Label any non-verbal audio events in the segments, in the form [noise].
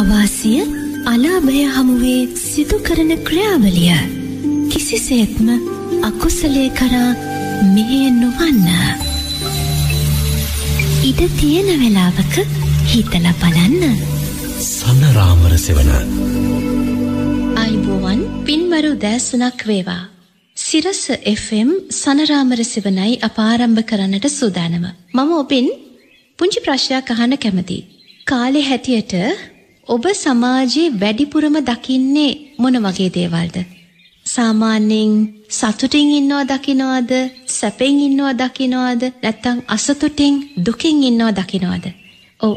අවාසිය අලාභය හමුවේ සිදු කරන ක්‍රියාවලිය කිසිසේත්ම අකුසලේ කරා මෙහෙය නොවන්න. ඉඩ තියෙන වෙලාවක හිතල බලන්න. සන්නරාමර සෙවන අයිබෝවන් පින්වරු දෑසනක් වේවා. සිරස Fම් සනරාමර සිවනයි අපාරම්භ කරන්නට සූදානම. මම ඔබෙන් පුංචි ප්‍රශ්යක් අහන්න කැමතියි. කාලේ හැටියට ඔබ සමාජයේ වැඩිපුරම දකින්නේ මොන වගේ දේවල්ද? සාමාන්‍යයෙන් සතුටින් ඉන්නවා දකින්නවද? සැපෙන් ඉන්නවා දකින්නවද? නැත්නම් අසතුටින් දුකින් ඉන්නවා දකින්නවද? ඔව්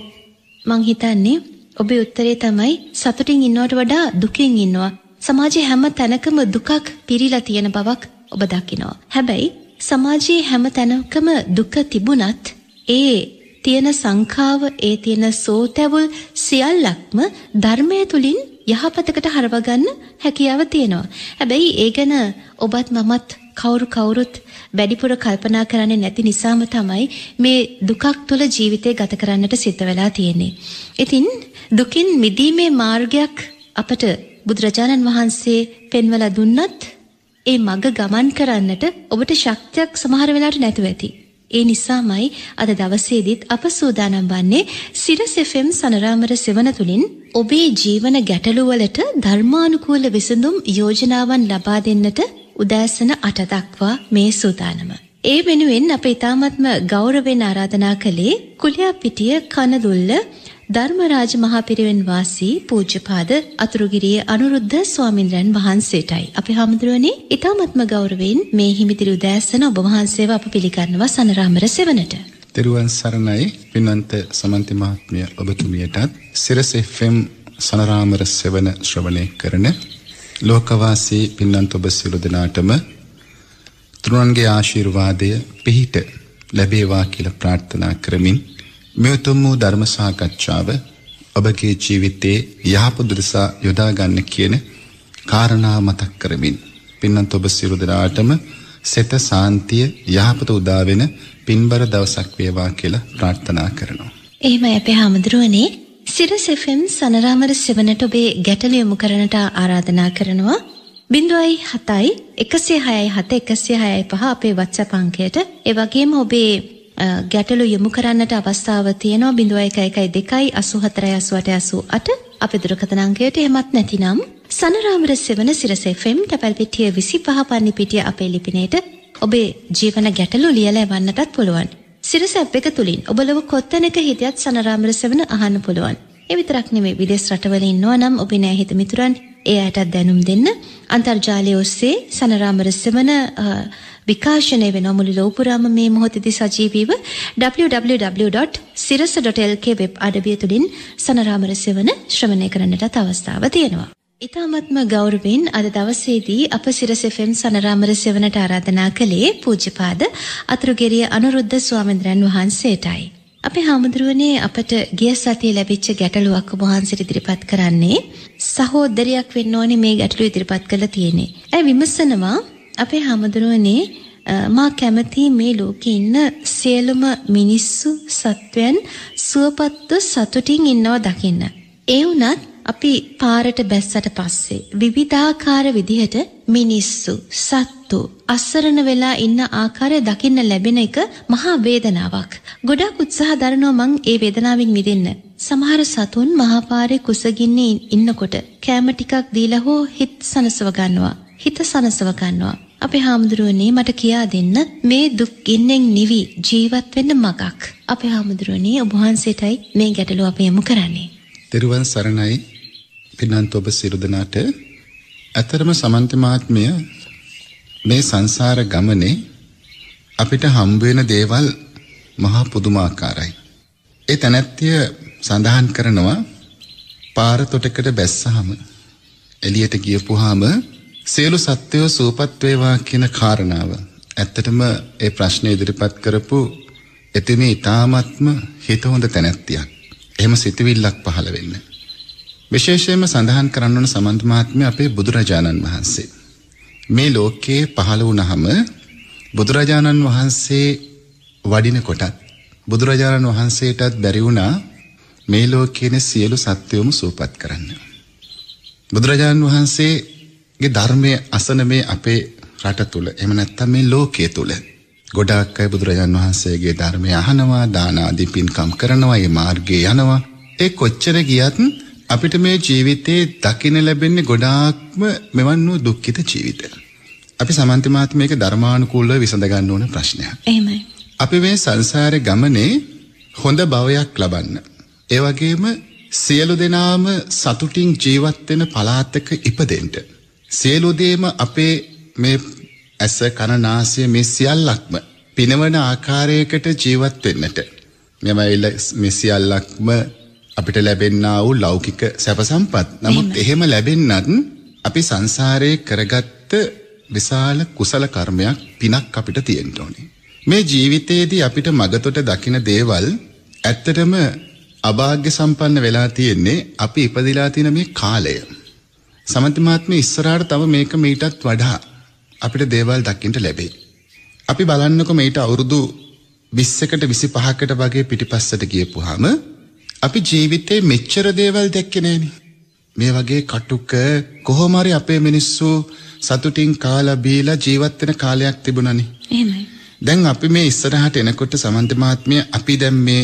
මං හිතන්නේ ඔබේ උත්තරේ තමයි සතුටින් ඉන්නවට වඩා දුකින් ඉන්නවා. සමාජයේ හැම තැනකම දුකක් පිරීලා තියෙන බවක් ඔබ දකිනවා. හැබැයි සමාජයේ හැම තැනකම දුක තිබුණත් ඒ තියෙන සංකාව ඒ තියෙන සෝතැවුල් සියල්ලක්ම ධර්මය තුළින් යහපතකට හරවගන්න හැකියාව තියෙනවා. හැබැයි ඒ ගැන ඔබත් මමත් කවුරු කවුරුත් වැඩිපුර කල්පනා කරන්නේ නැති නිසාම තමයි මේ දුකක් තුළ ජීවිතය ගත කරන්නට සිද්ධ වෙලා තියෙන්නේ. ඉතින් දුකින් මිදීමේ මාර්ගයක් අපට බුදුරජාණන් වහන්සේ පෙන්වලා දුන්නත් ඒ මඟ ගමන් කරන්නට ඔබට ශක්තියක් සමහර වෙලාට නැතුව ඇති. ඒ නිසාමයි අද දවසේදීත් අප සූදානම් වන්නේ සිරස් FM සනරාමර සෙවන තුලින් ඔබේ ජීවන ගැටලුවලට ධර්මානුකූල විසඳුම් යෝජනාවන් ලබා දෙන්නට උදෑසන 8 දක්වා මේ සූදානම. ඒ වෙනුවෙන් අප ඊ타මත්ම ගෞරවයෙන් ආරාධනා කළේ කුලියාපිටිය කනදුල්ල ධර්මරාජ මහා පිරිවෙන් වාසී පූජ්‍යපාද අතුරුගිරිය අනුරුද්ධ ස්වාමින්ද්‍රයන් වහන්සේටයි. අපි හාමුදුරුවනේ ඉතාමත්ම ගෞරවයෙන් මේ හිමිදිරි උදෑසන ඔබ වහන්සේව අප පිළිගන්නවා සනරාමර සෙවණට. තෙරුවන් සරණයි පින්වන්ත සමන්ති මහත්මිය ඔබතුමියටත් සිරස FM සනරාමර සෙවණ ශ්‍රවණය කරන ලෝකවාසී පින්වන්ත ඔබ සියලු දෙනාටම තුනුවන්ගේ ආශිර්වාදය පිහිට ලැබේවා කියලා ප්‍රාර්ථනා කරමින් මේ උතුම් වූ ධර්ම සාකච්ඡාව ඔබගේ ජීවිතයේ යහපුදුරසා යොදා ගන්න කියන කාරණා මතක් කරමින් පින්නන්ත ඔබ සියලු දෙනාටම සෙත සාන්තිය යහපත උදා වෙන පින්බර දවසක් වේවා කියලා ප්‍රාර්ථනා කරනවා. එහෙමයි අපේ හැමදෙරුවනේ සිරස් FM සනරාමර සෙවණට ඔබේ ගැටළු යොමු කරනට ආරාධනා කරනවා. 0.7 106 7 106 5 අපේ WhatsApp අංකයට ඒ වගේම ඔබේ ගැටලු යොමු කරන්නට අවස්ථාව තියෙනවා 0112 84 88 අපේ දුරකථන අංකයට එහෙමත් නැතිනම් සනරාමර සෙවන සිරස FM තැපැල් පෙට්ටිය 25 පන්නි පිටිය අපේ ලිපිනයට ඔබේ ජීවන ගැටලු ලියලා එවන්නටත් පුළුවන්. සිරස ඇප් එක තුලින් ඔබ ලොව කොත්තැනක හිටියත් සනරාමර සෙවන අහන්න පුළුවන්. ඒ විතරක් නෙමෙයි විදේශ රටවල ඉන්නවා නම් ඔබේ නෑහිත මිතුරන් ඒ අයටත් දැනුම් දෙන්න අන්තර්ජාලය ඔස්සේ සනරාමර සෙවන විකාශනය වෙන මුළු ලෝපුරාම මේ මොහොතේදී සජීවීව www.sirasa.lk වෙබ් අඩවිය තුලින් සනරාමර සෙවන ශ්‍රවණය කරන්නටත් අවස්ථාව තියෙනවා. ඉතාමත්ම ගෞරවෙන් අද දවසේදී අප සිරස FM සනරාමර සෙවනට ආරාධනා කළේ පූජ්‍යපාද අතුරුගෙරිය අනුරුද්ධ ස්වාමීන්ද්‍රයන් වහන්සේටයි. අපේ හාමුදුරුවනේ අපට ගිය සතිය ලැබිච්ච ගැටලුවක් ඔබ වහන්සේට ඉදිරිපත් කරන්නේ සහෝදරයක් වෙන්න ඕනේ මේ ගැටලුව ඉදිරිපත් කරලා තියෙන්නේ. ඇයි විමසනවා අපේ හාමුදුරුවනේ මා කැමති මේ ලෝකේ ඉන්න සියලුම මිනිස්සු සත්වයන් සුවපත්ව සතුටින් ඉන්නව දකින්න. ඒ වුණත් අපි පාරට බැස්සට පස්සේ විවිධාකාර විදිහට මිනිස්සු සත්තු අස්සරණ වෙලා ඉන්න ආකාරය දකින්න ලැබෙන එක මහා වේදනාවක්. ගොඩක් උත්සාහ දරනවා මං ඒ වේදනාවෙන් මිදෙන්න. සමහර සතුන් මහපාරේ කුසගින්නේ ඉන්නකොට කෑම ටිකක් දීලා හෝ හිත සනසව ගන්නවා. හිත සනසව ගන්නවා. අපේ හාමුදුරුවනේ මට කියා දෙන්න මේ දුක් ගින්නෙන් නිවි ජීවත් වෙන්න මගක්. අපේ හාමුදුරුවනේ ඔබ වහන්සේටයි මේ ගැටලුව අපි යමු කරන්නේ. තෙරුවන් සරණයි පින්නන්ත ඔබ සියලු දෙනාට ඇතරම සමන්ත මහත්මය මේ සංසාර ගමනේ අපිට හම්බ වෙන දේවල් මහා පුදුමාකාරයි. ඒ තැනැත්තිය සඳහන් කරනවා පාර තොටකට බැස්සහම එළියට ගියපුවාම සියලු සත්වයෝ සූපත් වේවා කියන කාරණාව. ඇත්තටම ඒ ප්‍රශ්නේ ඉදිරිපත් කරපු එතෙමි ඊ타ත්ම හිත හොඳ තැනැත්තියක්. එහෙම සිතවිල්ලක් පහළ වෙන්නේ. විශේෂයෙන්ම සඳහන් කරන්න ඕන සමන්ත මහත්මිය අපේ බුදුරජාණන් වහන්සේ. මේ ලෝකයේ පහළ වුණහම බුදුරජාණන් වහන්සේ වඩින කොටත් බුදුරජාණන් වහන්සේටත් බැරි වුණා මේ ලෝකයේ සියලු සත්වයම සූපත් කරන්න. බුදුරජාණන් වහන්සේගේ ධර්මයේ අසන මේ අපේ රට තුල එහෙම නැත්නම් මේ ලෝකයේ තුල ගොඩාක් අය බුදුරජාන් වහන්සේගේ ධර්මය අහනවා දාන ආදී පින්කම් කරනවා ඒ මාර්ගයේ යනවා ඒ කොච්චර ගියත් අපිට මේ ජීවිතේ දකින්න ලැබෙන්නේ ගොඩාක්ම මෙවන් වූ දුක්ඛිත ජීවිත. අපි සමන්ති මාත්මයක ධර්මානුකූලව විසඳ ගන්න ඕන ප්‍රශ්නයක්. එහෙමයි. අපි මේ සංසාරේ ගමනේ හොඳ භවයක් ලබන්න. ඒ වගේම සියලු දෙනාම සතුටින් ජීවත් වෙන පළාතක ඉපදෙන්න. සියලු දේම අපේ මේ ඇස කන නාසය මේ සියල්ලක්ම පිනවන ආකාරයකට ජීවත් වෙන්නට. මෙම මේ සියල්ලක්ම අපිට ලැබෙන්නා වූ ලෞකික සැප සම්පත්. නමුත් එහෙම ලැබෙන්නත් අපි සංසාරයේ කරගත්ත විශාල කුසල කර්මයක් පිනක් අපිට තියෙන්න ඕනේ. මේ ජීවිතයේදී අපිට මගතොට දකින දේවල් ඇත්තටම අභාග්‍ය සම්පන්න වෙලා තියෙන්නේ අපි ඉපදිලා තියෙන මේ කාලය. සමතිමාත්ම ඉස්සරහට තව මේක මීටත් වඩා අපිට දේවල් දකින්න ලැබෙයි. අපි බලන්නකො මේට අවුරුදු 20කට 25කට වගේ පිටිපස්සට ගියපුවාම අපි ජීවිතේ මෙච්චර දේවල් දැක්කේ නෑනේ. මේ වගේ කටුක කොහොම හරි අපේ මිනිස්සු සතුටින් කාලා බීලා ජීවත් වෙන කාලයක් තිබුණනේ. එහෙමයි. දැන් අපි මේ ඉස්සරහට එනකොට සමන්ත මහත්මිය අපි දැන් මේ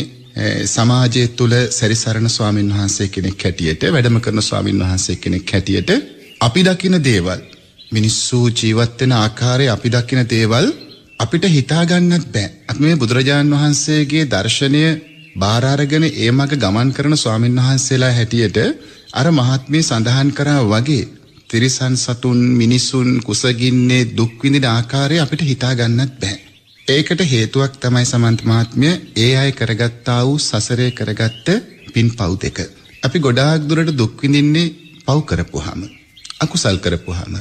සමාජය තුල සැරිසරන ස්වාමින් වහන්සේ කෙනෙක් හැටියට වැඩම කරන ස්වාමින් වහන්සේ කෙනෙක් හැටියට අපි දකින දේවල් මිනිස්සු ජීවත් වෙන ආකාරය අපි දකින දේවල් අපිට හිතාගන්නත් බෑ. අපි මේ බුදුරජාන් වහන්සේගේ දර්ශනය බාර අරගෙන ඒ මඟ ගමන් කරන ස්වාමින්වහන්සේලා හැටියට අර මහත්මිය සඳහන් කරා වගේ තිරිසන් සතුන් මිනිසුන් කුසගින්නේ දුක් විඳින ආකාරය අපිට හිතා ගන්නත් බෑ. ඒකට හේතුවක් තමයි සමන්ත මහත්මිය ඒ අය කරගත්තා වූ සසරේ කරගත්ත පින්පව් දෙක. අපි ගොඩාක් දුරට දුක් විඳින්නේ පව් කරපුවාම අකුසල් කරපුවාම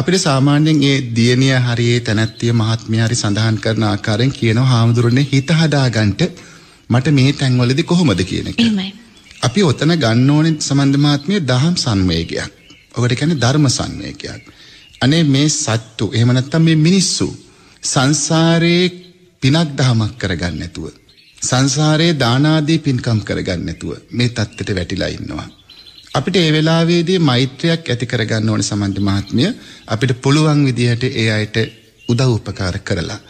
අපිට සාමාන්‍යයෙන් ඒ දියණිය හරියේ තනත්තිය මහත්මිය හරි සඳහන් කරන ආකාරයෙන් කියනවා හාමුදුරනේ හිත හදාගන්න මට මේ තැන්වලදී කොහොමද කියන එක. අපි ඔතන ගන්න ඕනේ සමන්දමාත්මයේ දහම් සංවේගයක්. ඔකට කියන්නේ ධර්ම සංවේගයක්. අනේ මේ සත්තු එහෙම නැත්නම් මේ මිනිස්සු සංසාරේ පිනක් දහමක් කරගන්න නැතුව සංසාරේ දානාදී පින්කම් කරගන්න නැතුව මේ தත්තෙට වැටිලා ඉන්නවා. අපිට ඒ වෙලාවේදී මෛත්‍රියක් ඇති කරගන්න ඕනේ සමන්ද මහත්මිය අපිට පුළුවන් විදිහට ඒ අයට උදව් උපකාර කරලා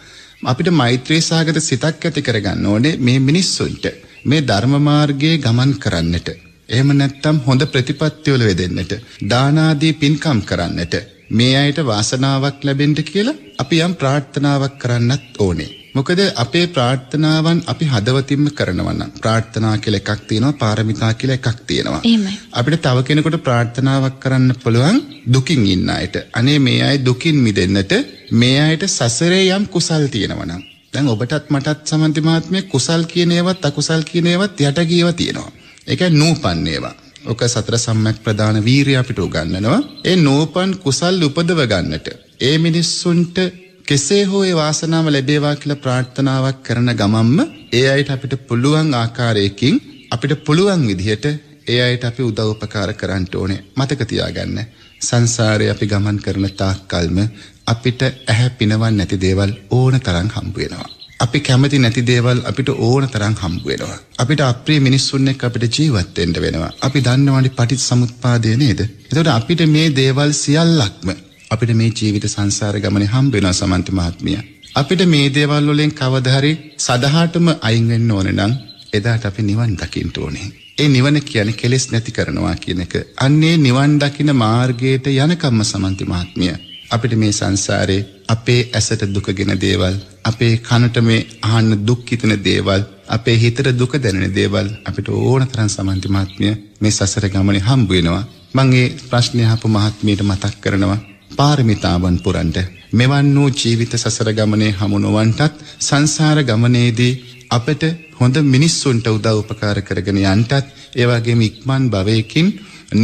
අපිට මෛත්‍රී සහගත සිතක් ඇති කරගන්න ඕනේ මේ මිනිස්සුන්ට මේ ධර්ම මාර්ගයේ ගමන් කරන්නට. එහෙම නැත්නම් හොඳ ප්‍රතිපත්තිවල වෙදෙන්නට, දාන ආදී පින්කම් කරන්නට, මේ අයට වාසනාවක් ලැබෙන්න කියලා අපි යම් ප්‍රාර්ථනාවක් කරන්නත් ඕනේ. මොකද අපේ ප්‍රාර්ථනාවන් අපි හදවතින්ම කරනවන්න ප්‍රාර්ථනා කියල එකක් තියෙනවා පාරමිතා කියල එකක් තියෙනවා. අපිට තව කෙනකොට ප්‍රාර්ථනාවක් කරන්න පුළුවන් දුකින් ඉන්න අයට. අනේ මේ අයි දුකින් මිදන්නට මේ අයට සසරේ යම් කුසල් තියෙනවනම්. දැන් ඔබටත් මටත් සමන්තිමාත්මය කුසල් කියනේවත් අකුසල් කියනේවත් යට ගීව තියෙනවා. එක නූපන්නේවා. ඕක සතර සම්මැක් ප්‍රධාන වීරය අපිට උගන්නනවා. ඒ නෝපන් කුසල් උපදව ගන්නට. ඒ මිනිස්සුන්ට කෙසේ හෝ ඒ වාසනාව ලැබේවා කියලා ප්‍රාර්ථනාවක් කරන ගමන්ම ඒ අයට අපිට පුළුවන් ආකාරයකින් අපිට පුළුවන් විදිහට ඒ අයට අපි උදව් උපකාර කරන්න ඕනේ. මතක තියාගන්න. සංසාරේ අපි ගමන් කරන තාක්කල්ම අපිට ඇහැ පිනවන් නැති දේවල් ඕන තරම් හම්බ වෙනවා. අපි කැමති නැති දේවල් අපිට ඕන තරම් හම්බ වෙනවා. අපිට අප්‍රිය මිනිස්සුන් එක්ක අපිට ජීවත් වෙන්න වෙනවා. අපි දන්නවනේ පටිච්චසමුප්පාදය නේද? එතකොට අපිට මේ දේවල් සියල්ලක්ම අපිට මේ ජීවිත සංසාර ගමනේ හම්බ වෙනවා සමන්ත මහත්මිය. අපිට මේ දේවල් වලින් කවදා හරි සදහාටම අයින් වෙන්න ඕන නම් එදාට අපි නිවන් දකින්න ඕනේ. ඒ නිවන කියන්නේ කෙලෙස් නැති කරනවා කියන එක. අන්නේ නිවන් දකින මාර්ගයට යනකම්ම සමන්ති මහත්මිය. අපිට මේ සංසාරේ අපේ ඇසට දුකගෙන දේවල්, අපේ කනට මේ අහන්න දුක් හිතෙන දේවල්, අපේ හිතට දුක දැනෙන දේවල් අපිට ඕන තරම් සමන්ති මහත්මිය මේ සසර ගමනේ හම්බ වෙනවා. මම මේ ප්‍රශ්නය අහපු මහත්මියට මතක් කරනවා. පාරමිතාවන් පුරන්ට මෙවන් වූ ජීවිත සසර ගමනේ හමුණුවන්ටත් සංසාර ගමනේදී අපට හොඳ මිනිස්සුන්ට උදව් උපකාර කරගෙන යන්ටත් ඒවගේම ඉක්මන් භවයකින්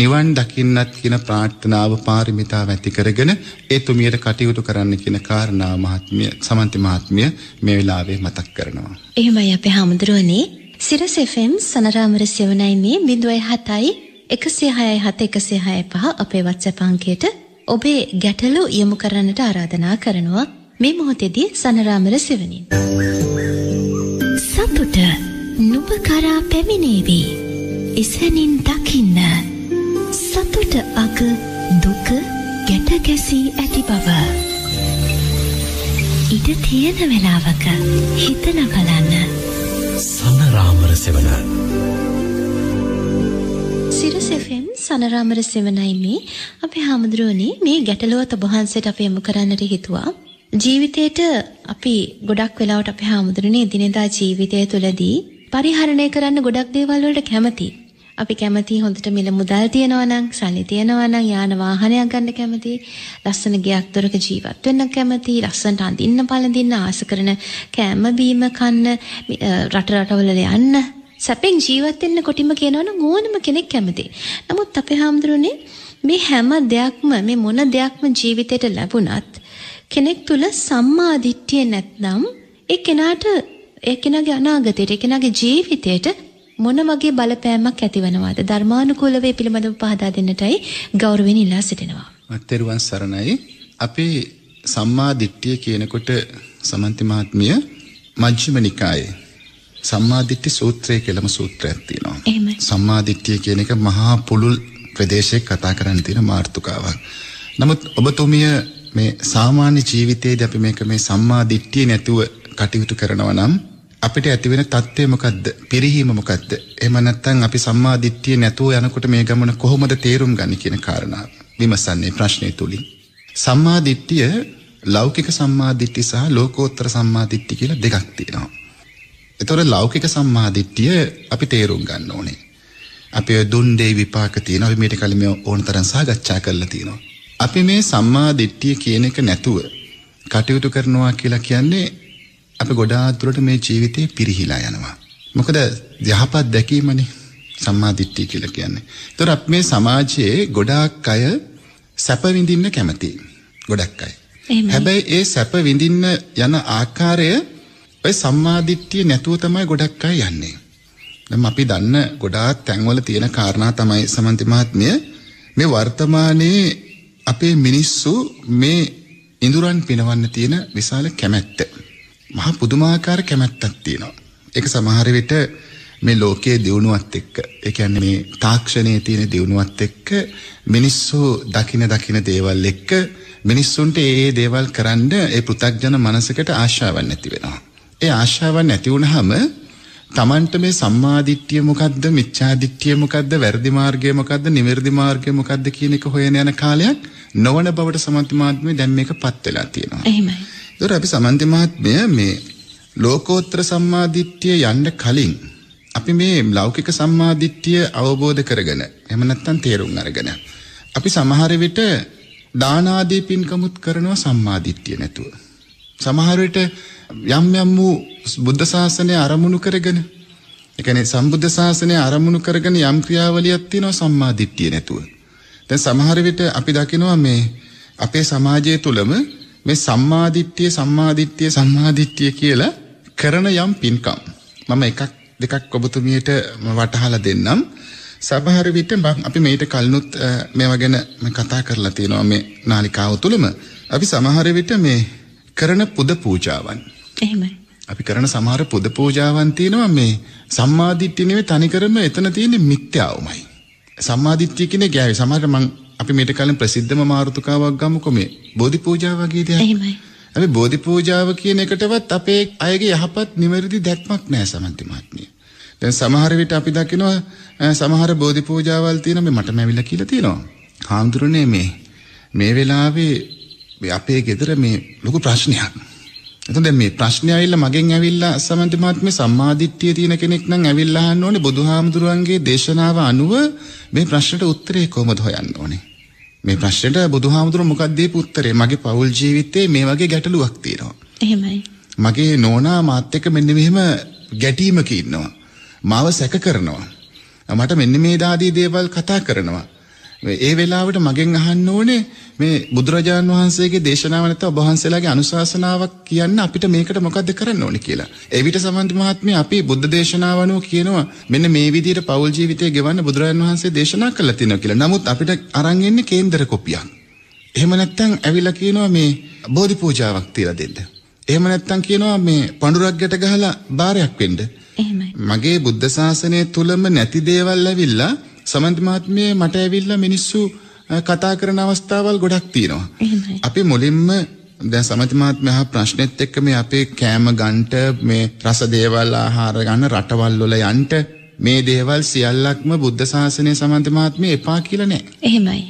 නිවන් දකින්නත් කියන ප්‍රාර්ථනාව පාරමිතාව ඇති කරගෙන ඒ තුමියට කටයුතු කරන්න කියන කාරණා මහත්මිය සමන්ති මහත්මිය මේ වෙලාවේ මතක් කරනවා. එහෙමයි අපේ හාමුදුරුවනේ සිරස් FM සනරාමර සෙවණයි මේ 0.7යි 106.7 106.5 අපේ WhatsApp අංකයට ඔබේ ගැටලු යොමු කරන්නට ආරාධනා කරනවා මේ මොහොතේදී සනරාමර සෙවණින්. සතුට නුඹ කරා පැමිණේවි. ඉසනින් දකින්න සතුට අග දුක ගැට ගැසී ඇති බව. ඉඩ තියෙන වෙලාවක හිතන බලන්න සනරාමර සෙවණ සිරස් FM සනරාමර සෙවණයි මේ අපේ හාමුදුරුවනේ මේ ගැටලුව තබහන්සේට අපි යොමු කරන්නට හිතුවා. ජීවිතේට අපි ගොඩක් වෙලාවට අපේ හාමුදුරනේ දිනෙදා ජීවිතය තුළදී පරිහරණය කරන්න ගොඩක් දේවල් වලට කැමතියි. අපි කැමති හොඳට මිල මුදල් තියනවා නම්, සල්ලි තියනවා නම්, යාන වාහනයක් ගන්න කැමති, ලස්සන ගෙයක් දොරක ජීවත් වෙන්න කැමති, ලස්සනට අඳින්න, පළඳින්න ආස කරන කෑම බීම කන්න, රට රටවල යන්න සැපෙන් ජීවත් වෙන්න කොටිම කියනවනම් ඕනම කෙනෙක් කැමතියි. නමුත් අපේ හැමදෙරුනේ මේ හැම දෙයක්ම මේ මොන දෙයක්ම ජීවිතයට ලැබුණත් කෙනෙක් තුල සම්මා දිට්ඨිය නැත්නම් ඒ කෙනාට ඒ කෙනාගේ අනාගතයට ඒ කෙනාගේ ජීවිතයට මොන වගේ බලපෑමක් ඇතිවනවද ධර්මානුකූලව ඒ පිළිබඳව පහදා දෙන්නටයි ගෞරවයෙන් ඉල්ලා සිටිනවා. අත්තරුවන් සරණයි. අපේ සම්මා දිට්ඨිය කියනකොට සමන්ති මහත්මිය මජ්ක්‍ධිම නිකායේ සම්මාදිට්ඨි සූත්‍රය කියලාම සූත්‍රයක් තියෙනවා. එහෙමයි. සම්මාදිට්ඨිය කියන එක මහා පුළුල් ප්‍රදේශයක කතා කරන්න තියෙන මාතෘකාවක්. නමුත් ඔබතුමිය මේ සාමාන්‍ය ජීවිතයේදී අපි මේක මේ සම්මාදිට්ඨිය නැතුව කටයුතු කරනවා නම් අපිට ඇතිවෙන தත්ත්වය මොකද්ද? පිරිහීම මොකද්ද? එහෙම නැත්නම් අපි සම්මාදිට්ඨිය නැතුව යනකොට මේ ගමන කොහොමද තේරුම් ගන්නේ කියන කාරණාව විමසන්නේ ප්‍රශ්නය තුලින්. සම්මාදිට්ඨිය ලෞකික සම්මාදිට්ඨි සහ ලෝකෝත්තර සම්මාදිට්ඨි කියලා දෙකක් තියෙනවා. එතොර ලෞකික සම්මාධිට්ටිය අපි තේරුම් ගන්න ඕනේ. අපි දුන්දේ විපාක තියෙන අපි මේට කලින් මේ ඕන තරම් සාකච්ඡා කරලා තියෙනවා. අපි මේ සම්මාදිට්ඨිය කියන එක නැතුව කටයුතු කරනවා කියලා කියන්නේ අපි ගොඩාක් දුරට මේ ජීවිතේ පිරිහිලා යනවා. මොකද යහපත් දැකීමනේ සම්මාදිට්ඨිය කියලා කියන්නේ. ඒතර අපි මේ සමාජයේ ගොඩාක් අය සැප විඳින්න කැමතියි. ගොඩක් අය. හැබැයි ඒ සැප විඳින්න යන ආකාරය ඔය සම්මාදිට්ඨිය නැතුව තමයි ගොඩක් අය යන්නේ. දැන් අපි දන්න ගොඩාක් තැන්වල තියෙන කාරණා තමයි සමන්ති මහත්මිය මේ වර්තමානයේ අපේ මිනිස්සු මේ ඉඳුරන් පිනවන්න තියෙන විශාල කැමැත්ත. මහා පුදුමාකාර කැමැත්තක් තියෙනවා. ඒක සමහර විට මේ ලෝකයේ දියුණුවත් එක්ක ඒ කියන්නේ මේ තාක්ෂණයේ තියෙන දියුණුවත් එක්ක මිනිස්සු දකින දකින දේවල් එක්ක මිනිස්සුන්ට ඒ ඒ දේවල් කරන්න ඒ පෘථග්ජන මනසකට ආශාවක් නැති වෙනවා. ඒ ආශාවන් නැති වුනහම Tamanට මේ සම්මාදිට්ඨිය මොකද්ද මිච්ඡාදිට්ඨිය මොකද්ද වැරදි මාර්ගය මොකද්ද නිවැරදි මාර්ගය මොකද්ද කියන එක හොයන යන කාලයක් නොවන බවට සමන්ති මහත්මිය දැන් මේකපත් වෙලා තියෙනවා. එහෙමයි. ඒතර අපි සමන්ති මහත්මිය මේ ලෝකෝත්තර සම්මාදිට්ඨිය යන්න කලින් අපි මේ ලෞකික සම්මාදිට්ඨිය අවබෝධ කරගෙන එහෙම නැත්නම් තේරුම් අරගෙන අපි සමහර විට දාන ආදී පින්කමුත් කරනවා සම්මාදිට්ඨිය නැතුව. සමහර විට යම් යම් වූ බුද්ධ ශාසනය අරමුණු කරගෙන ඒ කියන්නේ සම්බුද්ධ ශාසනය අරමුණු කරගෙන යම් ක්‍රියාවලියක් තියෙනවා සම්මා දිට්ඨිය නැතුව. දැන් සමහර විට අපි දකිනවා මේ අපේ සමාජය තුළම මේ සම්මා දිට්ඨිය සම්මා දිට්ඨිය සම්මා දිට්ඨිය කියලා කරන යම් පින්කම්. මම එකක් දෙකක් ඔබතුමියට වටහලා දෙන්නම්. සමහර විට මම අපි මේට කලිනුත් මේවා ගැන කතා කරලා තියෙනවා මේ නාලිකාව තුළම. අපි සමහර විට මේ කරන පුද පූජාවන් එහෙමයි. අපි කරන සමහර පොද පූජාවන් තියෙනවා මේ සම්මාදිට්ඨිය නෙවෙයි තනිකරම එතන තියෙන්නේ මිත්‍යාවමයි. සම්මාදිට්ඨිය කියන්නේ ගෑවි. සමහර මං අපි මේට කලින් ප්‍රසිද්ධම මාරුතුකාවක් ගමුකෝ මේ බෝධි පූජාව වගේ දෙයක්. එහෙමයි. අපි බෝධි පූජාව කියන එකටවත් අපේ අයගේ යහපත් නිවැරදි දැක්මක් නැහැ සමන්ති මහත්මිය. දැන් සමහර විට අපි දකිනවා සමහර බෝධි පූජාවල් තියෙන මේ මට මැවිලා කියලා තියෙනවා. හාමුදුරනේ මේ මේ වෙලාවේ අපේ ගෙදර මේ ලොකු ප්‍රශ්නයක්. එතන දැන් මේ ප්‍රශ්නේ ඇවිල්ලා මගෙන් ඇවිල්ලා සමන්ත මහත්මේ සම්මාදිට්ඨිය තියෙන කෙනෙක් නම් ඇවිල්ලා අහන්න ඕනේ බුදුහාමුදුරුවන්ගේ දේශනාව අනුව මේ ප්‍රශ්නට උත්තරේ කොහොමද හොයන්න ඕනේ මේ ප්‍රශ්නෙට බුදුහාමුදුරුවෝ මොකක්ද දීපු උත්තරේ මගේ පෞල් ජීවිතේ මේ වගේ ගැටලුවක් තියෙනවා එහෙමයි මගේ නෝනා මාත් එක්ක මෙන්න මෙහෙම ගැටීමක ඉන්නවා මාව සැක කරනවා මට මෙන්න මේ දාදී දේවල් කතා කරනවා ඒ වෙලාවට මගෙන් අහන්න ඕනේ මේ බුදුරජාන් වහන්සේගේ දේශනාව නැත්නම් ඔබ වහන්සේලාගේ අනුශාසනාවක් කියන්න අපිට මේකට මොකද්ද කරන්න ඕනේ කියලා. ඒ විට සමන්ත මහත්මිය අපි බුද්ධ දේශනාව අනුව කියනවා මෙන්න මේ විදිහට පෞල් ජීවිතය ගෙවන්න බුදුරජාන් වහන්සේ දේශනා කළා තියෙනවා කියලා. නමුත් අපිට අරන් එන්නේ කේන්දර කොපියක්. එහෙම නැත්නම් ඇවිල්ලා කියනවා මේ බෝධි පූජාවක් තියලා දෙන්න. එහෙම නැත්නම් කියනවා මේ පඳුරක් ගැට ගහලා බාරයක් වෙන්න. මගේ බුද්ධ ශාසනය තුලම නැති දේවල් ඇවිල්ලා සමන්ත මහත්මිය මට ඇවිල්ලා මිනිස්සු කතා කරන අවස්ථාවල් ගොඩක් තියෙනවා. අපි මුලින්ම දැන් සමන්ත මහත්මයා ප්‍රශ්නෙත් එක්ක මේ අපේ කෑම ගන්ට මේ රස දේවල් ආහාර ගන්න රටවල් වල යන්න මේ දේවල් සියල්ලක්ම බුද්ධ ශාසනය සමන්ත මහත්මිය එපා කියලා නෑ. එහෙමයි.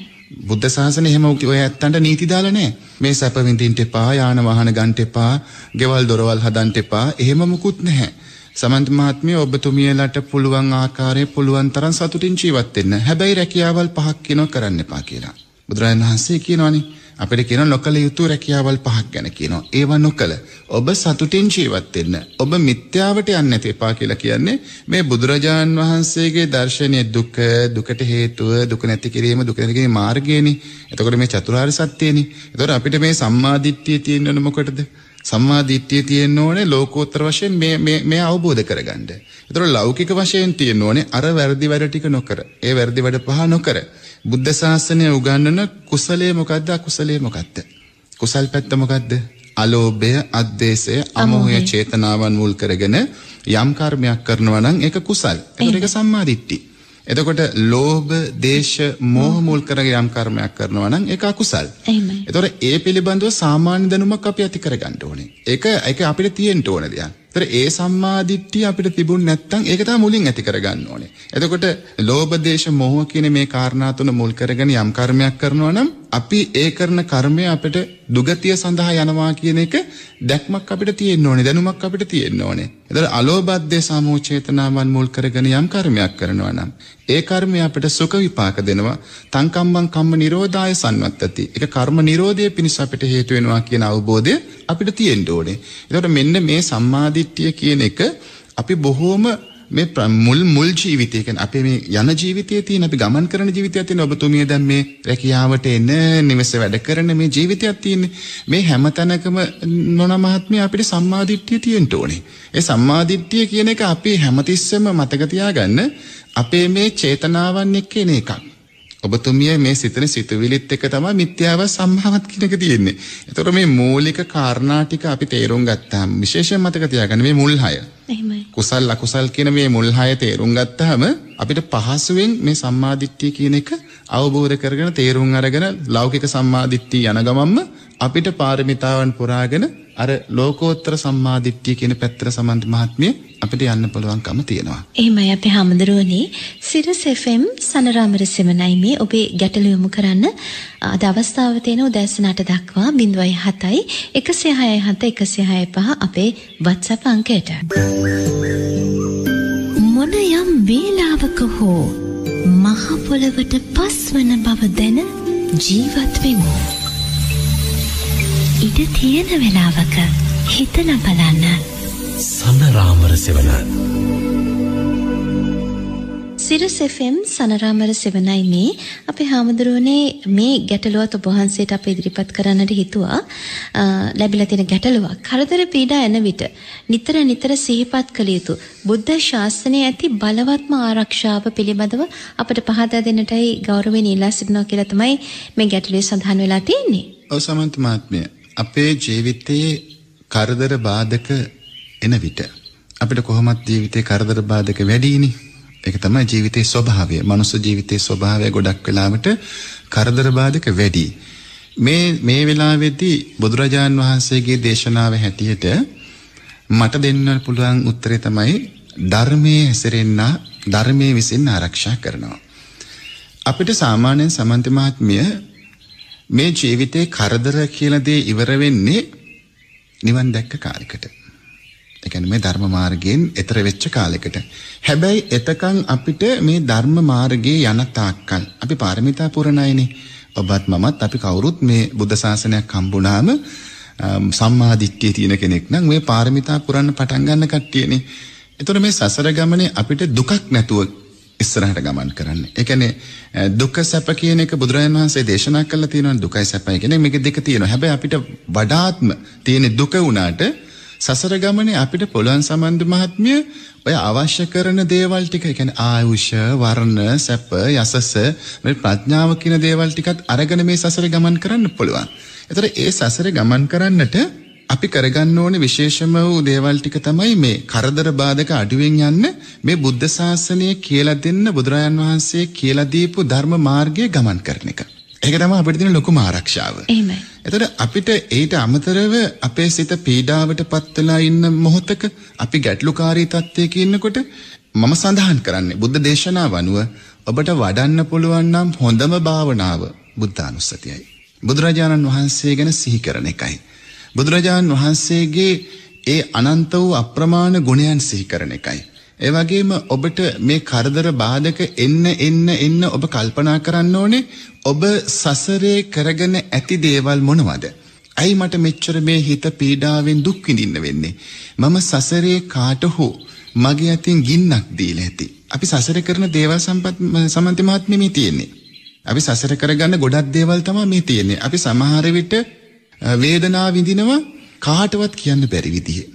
බුද්ධ ශාසනය එහෙම ඔය ඇත්තන්ට නීති දාලා නෑ. මේ සැප විඳින්න එපා, යාන වාහන ගන්න එපා, ගෙවල් දොරවල් හදන්න එපා, එහෙම මුකුත් නැහැ. සමන්ත මහත්මිය ඔබතුමියලට පුළුවන් ආකාරයේ පුළුවන් තරම් සතුටින් ජීවත් වෙන්න. හැබැයි රැකියාවල් පහක් කියනවා කරන්න එපා කියලා. බුදුරජාණන් වහන්සේ කියනවානේ අපිට කියන නොකල යුතු රැකියාවල් පහක් ගැන කියනවා. ඒවා නොකල ඔබ සතුටින් ජීවත් වෙන්න. ඔබ මිත්‍යාවට යන්න එපා කියලා කියන්නේ මේ බුදුරජාන් වහන්සේගේ දර්ශනය දුක, දුකට හේතුව, දුක නැති කිරීම, දුක නැති කිරීමේ මාර්ගයනේ. එතකොට මේ චතුරාර්ය සත්‍යයනේ. එතකොට අපිට මේ සම්මාදිට්ඨිය තියෙන්න මොකටද? සම්මා දිට්ඨිය තියෙන්න ඕනේ ලෝකෝත්තර වශයෙන් මේ මේ මේ අවබෝධ කරගන්න. ඒතර ලෞකික වශයෙන් තියෙන්න ඕනේ අර වැරදි වැඩ ටික නොකර. ඒ වැරදි වැඩ පහ නොකර. බුද්ධ ශාසනය උගන්වන කුසලයේ මොකද්ද අකුසලයේ මොකද්ද? කුසල් පැත්ත මොකද්ද? අලෝභය, අද්වේෂය, අමෝහය චේතනාවන් මුල් කරගෙන යම් කර්මයක් කරනවා නම් ඒක කුසල්. ඒතර ඒක සම්මා දිට්ඨිය. එතකොට ලෝභ, දේශ, මෝහ මුල් කරගෙන යම් කර්මයක් කරනවා නම් ඒක අකුසල්. එහෙමයි. එතකොට ඒ පිළිබඳව සාමාන්‍ය දැනුමක් අපි ඇති කරගන්න ඕනේ. ඒක ඒක අපිට තියෙන්න ඕන දෙයක්. එතකොට ඒ සම්මාදිට්ඨිය අපිට තිබුණ නැත්නම් ඒක තමයි මුලින් ඇති කරගන්න ඕනේ. එතකොට ලෝභ, දේශ, මෝහ කියන මේ කාරණා තුන මුල් කරගෙන යම් කර්මයක් කරනවා නම් අපි ඒ කරන කර්මය අපිට දුගතිය සඳහා යනවා කියන එක දැක්මක් අපිට තියෙන්න ඕනේ, දැනුමක් අපිට තියෙන්න ඕනේ. එතකොට අලෝභද්දේ සමෝචේතනාවන් මුල් කරගෙන යම් කර්මයක් කරනවා නම් ඒ කර්මය අපට සුඛ විපාක දෙනවා. තංකම්මං කම්ම නිරෝධාය සම්වත්තති. ඒක කර්ම නිරෝධය පිණිස අපිට හේතු වෙනවා කියන අවබෝධය අපිට තියෙන්න ඕනේ. එතකොට මෙන්න මේ සම්මාදිට්ඨිය කියන එක අපි බොහෝම මේ මුල් මුල් ජීවිතය කියන්නේ අපේ මේ යන ජීවිතයේ තියෙන අපි ගමන් කරන ජීවිතය තියෙන ඔබතුමිය දැන් මේ රැකියාවට එන නිවස වැඩ කරන මේ ජීවිතයක් තියෙන්නේ මේ හැමතැනකම නොන මහත්මිය අපිට සම්මාදිට්ඨිය තියෙන්න ඕනේ. ඒ සම්මාදිට්ඨිය කියන එක අපි හැමතිස්සෙම මතක තියාගන්න අපේ මේ චේතනාවන් එක්ක එන එකක්. ඔබතුමිය මේ සිතන සිතුවිලිත් එක තමයි මිත්‍යාව සම්භවත් කියන එක තියෙන්නේ. ඒතකොට මේ මූලික කාරණා ටික අපි තේරුම් ගත්තාම විශේෂයෙන් මතක තියාගන්න මේ මුල් හය. එහෙමයි. කුසල් අකුසල් කියන මේ මුල් හය තේරුම් ගත්තාම අපිට පහසුවෙන් මේ සම්මාදිට්ඨිය කියන එක අවබෝධ කරගෙන තේරුම් අරගෙන ලෞකික සම්මාදිට්ඨිය යන ගමන්ම අපිට පාරමිතාවන් පුරාගෙන අර ලෝකෝත්තර සම්මාදිට්ඨිය කියන පැත්තට සමන්ත මහත්මිය අපිට යන්න පුළුවන්කම තියෙනවා. එහෙමයි අපේ හැමදෙරුවනේ සිරස් FM සනරාමර සෙමනයි මේ ඔබේ ගැටළු යොමු කරන්න අද අවස්ථාව තියෙන උදෑසන 8 දක්වා 07යි 167 165 අපේ WhatsApp අංකයට. මොන යම් වේලාවක හෝ මහපොළවට පස්වන බව දැන ජීවත් වෙමු. ඉඩ තියෙන වෙලාවක හිතන බලන්න සනරාමර සෙවන සිරස් FM සනරාමර සෙවණයි මේ අපේ හාමුදුරුවනේ මේ ගැටලුවත් ඔබ වහන්සේට අප ඉදිරිපත් කරන්නට හිතුවා ලැබිලා තියෙන ගැටලුවක් කරදර පීඩා එන විට නිතර නිතර සිහිපත් කළ යුතු බුද්ධ ශාසනයේ ඇති බලවත්ම ආරක්ෂාව පිළිබඳව අපට පහදා දෙන්නටයි ගෞරවයෙන් ඉල්ලා සිටිනවා කියලා තමයි මේ ගැටලුවේ සඳහන් වෙලා තියෙන්නේ. ඔව් සමන්ත මහත්මිය අපේ ජීවිතයේ කරදර බාධක එන විට අපිට කොහොමත් ජීවිතේ කරදර බාධක වැඩිනේ ඒක තමයි ජීවිතයේ ස්වභාවය. මනුස්ස ජීවිතයේ ස්වභාවය ගොඩක් වෙලාවට කරදර බාධක වැඩි. මේ මේ වෙලාවේදී බුදුරජාන් වහන්සේගේ දේශනාව හැටියට මට දෙන්න පුළුවන් උත්තරේ තමයි ධර්මයේ හැසිරෙන්න ධර්මයේ විසින් ආරක්ෂා කරනවා. අපිට සාමාන්‍යයෙන් සමන්ත මහත්මිය මේ ජීවිතේ කරදර කියලා දේ ඉවර වෙන්නේ නිවන් දැක්ක කාලෙකට. ඒ කියන්නේ මේ ධර්ම මාර්ගයෙන් එතර වෙච්ච කාලයකට. හැබැයි එතකන් අපිට මේ ධර්ම මාර්ගයේ යන තාක්කල් අපි පාරමිතා පුරණයිනේ. ඔබත් මමත් අපි කවුරුත් මේ බුද්ධ ශාසනයක් හම්බුණාම සම්මා දිට්ඨිය තියෙන කෙනෙක් නම් ওই පාරමිතා පුරන්න පටන් ගන්න කට්ටියනේ. එතකොට මේ සසර ගමනේ අපිට දුකක් නැතුව ඉස්සරහට ගමන් කරන්න. ඒ කියන්නේ දුක සැප කියන එක බුදුරජාණන් වහන්සේ දේශනා කළා තියෙනවා දුකයි සැපයි කියන එක මේක දෙක තියෙනවා. හැබැයි අපිට වඩාත්ම තියෙන දුක උනාට සසර ගමනේ අපිට පුළුවන් සමන්ද මහත්මිය ඔය අවශ්‍ය කරන දේවල් ටික කියන්නේ ආයුෂ, වර්ණ, සැප, යසස මේ ප්‍රඥාව කියන දේවල් ටිකත් අරගෙන මේ සසර ගමන් කරන්න පුළුවන්. ඒතර ඒ සසර ගමන් කරන්නට අපි කරගන්න ඕනේ විශේෂම වූ දේවල් ටික තමයි මේ කරදර බාධක අඩුවෙන් යන්න මේ බුද්ධ ශාසනය කියලා දෙන්න බුදුරජාන් වහන්සේ කියලා දීපු ධර්ම මාර්ගයේ ගමන් කරන එක. ඒක තමයි අපිට දෙන ලොකුම ආරක්ෂාව. එහෙමයි. එතකොට අපිට ඊට අමතරව අපේ සිත පීඩාවටපත් වෙලා ඉන්න මොහොතක අපි ගැටලුකාරී තත්ත්වයක ඉන්නකොට මම සඳහන් කරන්නේ බුද්ධ දේශනාව අනුව ඔබට වඩන්න පුළුවන් නම් හොඳම භාවනාව බුද්ධානුස්සතියයි. බුදුරජාණන් වහන්සේ ගැන සිහි කරන එකයි. බුදුරජාණන් වහන්සේගේ ඒ අනන්ත වූ අප්‍රමාණ ගුණයන් සිහි කරන එකයි. ඒ වගේම ඔබට මේ කරදර බාධක එන්න එන්න එන්න ඔබ කල්පනා කරන්න ඕනේ ඔබ සසරේ කරගෙන ඇති දේවල් මොනවද? ඇයි මට මෙච්චර මේ හිත පීඩාවෙන් දුක් විඳින්න වෙන්නේ? මම සසරේ කාට හෝ මගේ අතින් ගින්නක් දීලා ඇති. අපි සසර කරන දේවල් සම්පත් සමන්ති මහත්මිය මේ තියෙන්නේ. අපි සසර කරගන්න ගොඩක් දේවල් තමයි මේ තියෙන්නේ. අපි සමහර විට වේදනාව විඳිනවා කාටවත් කියන්න බැරි විදිහේ.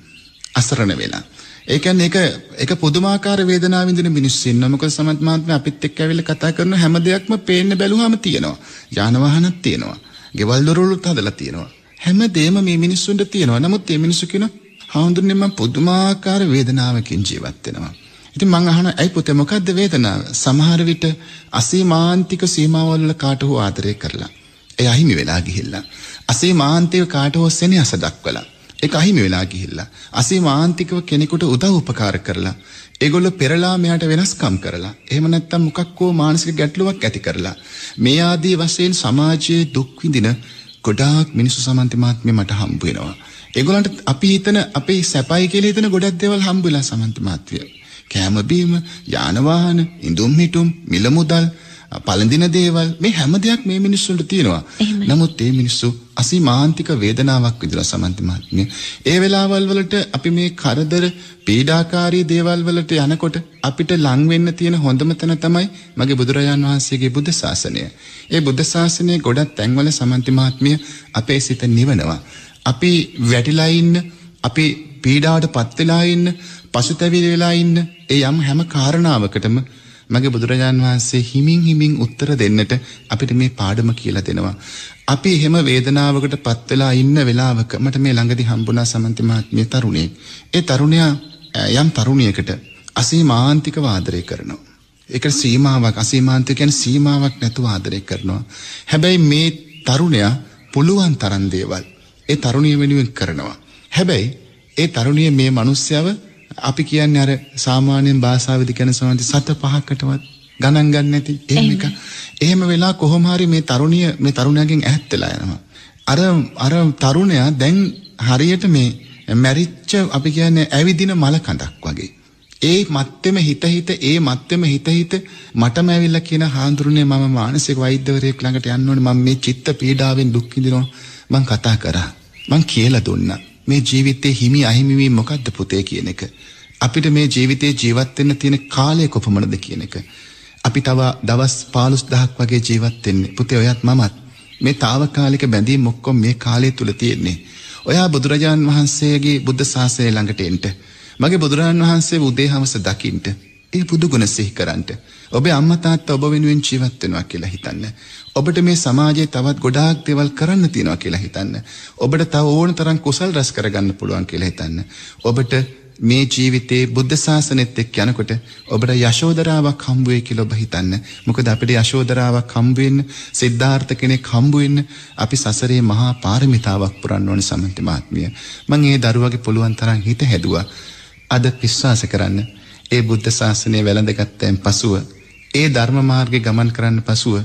අසරණ වෙලා. ඒ කියන්නේ ඒක ඒක පුදුමාකාර වේදනාව විඳින මිනිස්සු ඉන්නවා. මොකද සමත් මාත්මේ අපිත් එක්ක ඇවිල්ලා කතා කරන හැම දෙයක්ම පේන්න බැලුවාම තියෙනවා. යාන වාහනත් තියෙනවා. ගෙවල් දොරවලුත් හදලා තියෙනවා. හැම දෙයක්ම මේ මිනිස්සුන්ට තියෙනවා. නමුත් මේ මිනිස්සු කියන හාමුදුරනේ මම පුදුමාකාර වේදනාවකින් ජීවත් වෙනවා. ඉතින් මං අහන ඇයි පුතේ මොකද්ද වේදනාව? සමහර විට අසීමාන්තික සීමාවල් වල කාට හෝ ආදරය කරලා එයා හිමි වෙලා ගිහිල්ලා අසීමාන්තික කාට හෝ සෙනෙහස දක්වලා ඒක අහිමි වෙලා ගිහිල්ලා අසීමාන්තිකව කෙනෙකුට උදව් උපකාර කරලා ඒගොල්ලෝ පෙරලා මෙයාට වෙනස්කම් කරලා එහෙම නැත්නම් මොකක් හෝ මානසික ගැටලුවක් ඇති කරලා මේ ආදී වශයෙන් සමාජයේ දුක් විඳින ගොඩාක් මිනිස්සු සමන්ති මාත්මේ මට හම්බ වෙනවා ඒගොල්ලන්ට අපි හිතන අපේ සැපයි කියලා හිතන ගොඩක් දේවල් හම්බ වෙලා සමන්ති මාත්මේ කෑම බීම යාන වාහන ඉඳුම් හිටුම් මිල මුදල් පළඳින දේවල් මේ හැම දෙයක් මේ මිනිස්සුන්ට තියෙනවා. නමුත් මේ මිනිස්සු අසීමාන්තික වේදනාවක් විඳලා සමන්ති මහත්මිය. ඒ වෙලාවල් වලට අපි මේ කරදර පීඩාකාරී දේවල් වලට යනකොට අපිට ලං වෙන්න තියෙන හොඳම තැන තමයි මගේ බුදුරජාන් වහන්සේගේ බුද්ධ ශාසනය. ඒ බුද්ධ ශාසනය ගොඩක් තැන්වල සමන්ති මහත්මිය අපේ සිත නිවනවා. අපි වැටිලා ඉන්න අපි පීඩාවට පත් වෙලා ඉන්න පසුතැවිලි වෙලා ඉන්න ඒ යම් හැම කාරණාවකටම මගේ බුදුරජාන් වහන්සේ හිමින් හිමින් උත්තර දෙන්නට අපිට මේ පාඩම කියලා දෙනවා. අපි එහෙම වේදනාවකට පත් වෙලා ඉන්න වෙලාවක මට මේ ළඟදී හම්බුණා සමන්ති මහත්මිය තරුණයෙක්. ඒ තරුණයා යම් තරුණියකට අසීමාන්තිකව ආදරය කරනවා. ඒක සීමාවක් අසීමාන්තික කියන්නේ සීමාවක් නැතුව ආදරය කරනවා. හැබැයි මේ තරුණයා පුළුවන් තරම් දේවල් ඒ තරුණිය වෙනුවෙන් කරනවා. හැබැයි ඒ තරුණිය මේ මිනිස්යව අපි කියන්නේ අර සාමාන්‍යයෙන් භාෂාවෙදි කියන සමාන්ති සත පහකටවත් ගණන් ගන්න නැති එහෙම එක. එහෙම වෙලා කොහොම හරි මේ තරුණිය මේ තරුණයාගෙන් ඈත් වෙලා යනවා. අර අර තරුණයා දැන් හරියට මේ මැරිච්ච අපි කියන්නේ ඇවිදින මල කඳක් වගේ. ඒ මත්තෙම හිත හිත ඒ මත්තෙම හිත හිත මටම ඇවිල්ලා කියන හාඳුරුනේ මම මානසික වෛද්‍යවරයෙක් ළඟට යන්න ඕනේ මම මේ චිත්ත පීඩාවෙන් දුක් විඳිනවා මං කතා කරා මං කියලා දුන්නා මේ ජීවිතේ හිමි අහිමි වීම මොකද්ද පුතේ කියන එක. අපිට මේ ජීවිතේ ජීවත් වෙන්න තියෙන කාලය කොපමණද කියන එක. අපි තව දවස් 15000ක් වගේ ජීවත් වෙන්නේ. පුතේ ඔයත් මමත්. මේ తాවකාලික බැඳීම් ඔක්කොම මේ කාලය තුල තියෙන්නේ. ඔයා බුදුරජාන් වහන්සේගේ බුද්ධ ශාසනය ළඟට එන්න. මගේ බුදුරජාන් වහන්සේ උදේ හවස දකින්න. ඒ බුදු ගුණ සිහි කරන්ට. ඔබේ අම්මා තාත්තා ඔබ වෙනුවෙන් ජීවත් වෙනවා කියලා හිතන්න. ඔබට මේ සමාජයේ තවත් ගොඩාක් දේවල් කරන්න තියෙනවා කියලා හිතන්න. ඔබට තව ඕන තරම් කුසල් රැස් කරගන්න පුළුවන් කියලා හිතන්න. ඔබට මේ ජීවිතේ බුද්ධ ශාසනෙත් එක්ක යනකොට ඔබට යශෝදරාවක් හම්බ වෙයි කියලා ඔබ හිතන්න. මොකද අපිට යශෝදරාවක් හම්බ වෙන්න, සිද්ධාර්ථ කෙනෙක් හම්බ වෙන්න අපි සසරේ මහා පාරමිතාවක් පුරන්න ඕනේ සමන්ති මාත්මිය. මම ඒ දරුවගේ පුළුවන් තරම් හිත හැදුවා. අද විශ්වාස කරන්න. ඒ බුද්ධ ශාසනය වැළඳගත්තෙන් පසුව ඒ ධර්ම මාර්ගේ ගමන් කරන්න පසුව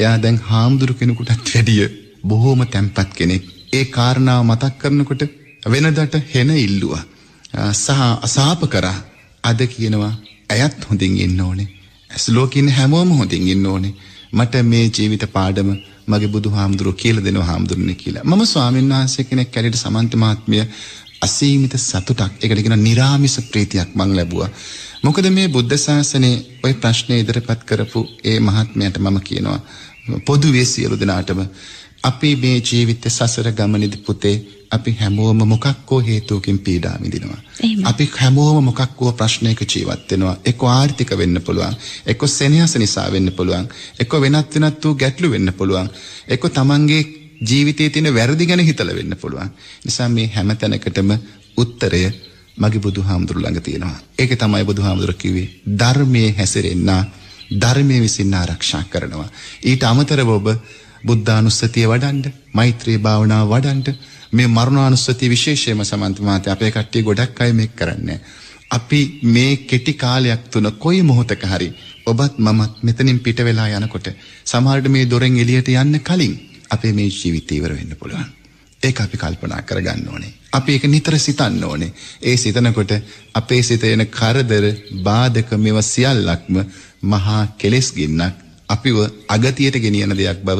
එයා දැන් හාමුදුරු කෙනෙකුටත් වැඩිය බොහෝම තැම්පත් කෙනෙක්. ඒ කාරණාව මතක් කරනකොට වෙනදට හෙන ඉල්ලුවා. සහ අසාප කරා අද කියනවා ඇයත් හොඳින් ඉන්න ඕනේ. ඇස්ලෝ කියන හැමෝම හොඳින් ඉන්න ඕනේ. මට මේ ජීවිත පාඩම මගේ බුදු හාමුදුරුව කියලා දෙනවා හාමුදුරනේ කියලා. මම ස්වාමීන් වහන්සේ කෙනෙක් කැඩිට සමන්ත මාත්මිය අසීමිත සතුටක් ඒකට කියන නිරාමිස ප්‍රීතියක් මං ලැබුවා. මොකද මේ බුද්ධ ශාසනයේ ওই ප්‍රශ්නේ ඉදිරිපත් කරපු ඒ මහත්මයාට මම කියනවා පොදුවේ සියලු දෙනාටම අපි මේ ජීවිත සසර ගමනේදී පුතේ අපි හැමෝම මොකක් හෝ හේතුවකින් පීඩා විඳිනවා. අපි හැමෝම මොකක් හෝ ප්‍රශ්නයක ජීවත් වෙනවා. එක්ක ආර්ථික වෙන්න පුළුවන්, එක්ක සෙනෙහස නිසා වෙන්න පුළුවන්, එක්ක වෙනත් වෙනත් වූ ගැටලු වෙන්න පුළුවන්, එක්ක තමන්ගේ ජීවිතයේ තියෙන වැරදි ගැන හිතලා වෙන්න පුළුවන්. නිසා මේ හැම තැනකටම උත්තරය මගේ බුදුහාමුදුරු ළඟ තියෙනවා. ඒක තමයි බුදුහාමුදුරු කිව්වේ ධර්මයේ හැසිරෙන්න ධර්මයේ විසින් ආරක්ෂා කරනවා. ඊට අමතරව ඔබ බුද්ධානුස්සතිය වඩන්න, මෛත්‍රී භාවනාව වඩන්න, මේ මරණානුස්සතිය විශේෂයෙන්ම සමන්ත මාතේ අපේ කට්ටිය ගොඩක් අය මේක කරන්නේ. අපි මේ කෙටි කාලයක් තුන කොයි මොහොතක හරි ඔබත් මමත් මෙතනින් පිට වෙලා යනකොට සමහරට මේ දොරෙන් එළියට යන්න කලින් අපේ මේ ජීවිතය ඉවර වෙන්න පුළුවන්. ඒක අපි කල්පනා කරගන්න ඕනේ. අපි ඒක නිතර සිතන්න ඕනේ. ඒ සිතනකොට අපේ සිත එන කරදර, බාධක මේවා සියල්ලක්ම මහා කෙලෙස් ගින්නක් අපිව අගතියට ගෙනියන දෙයක් බව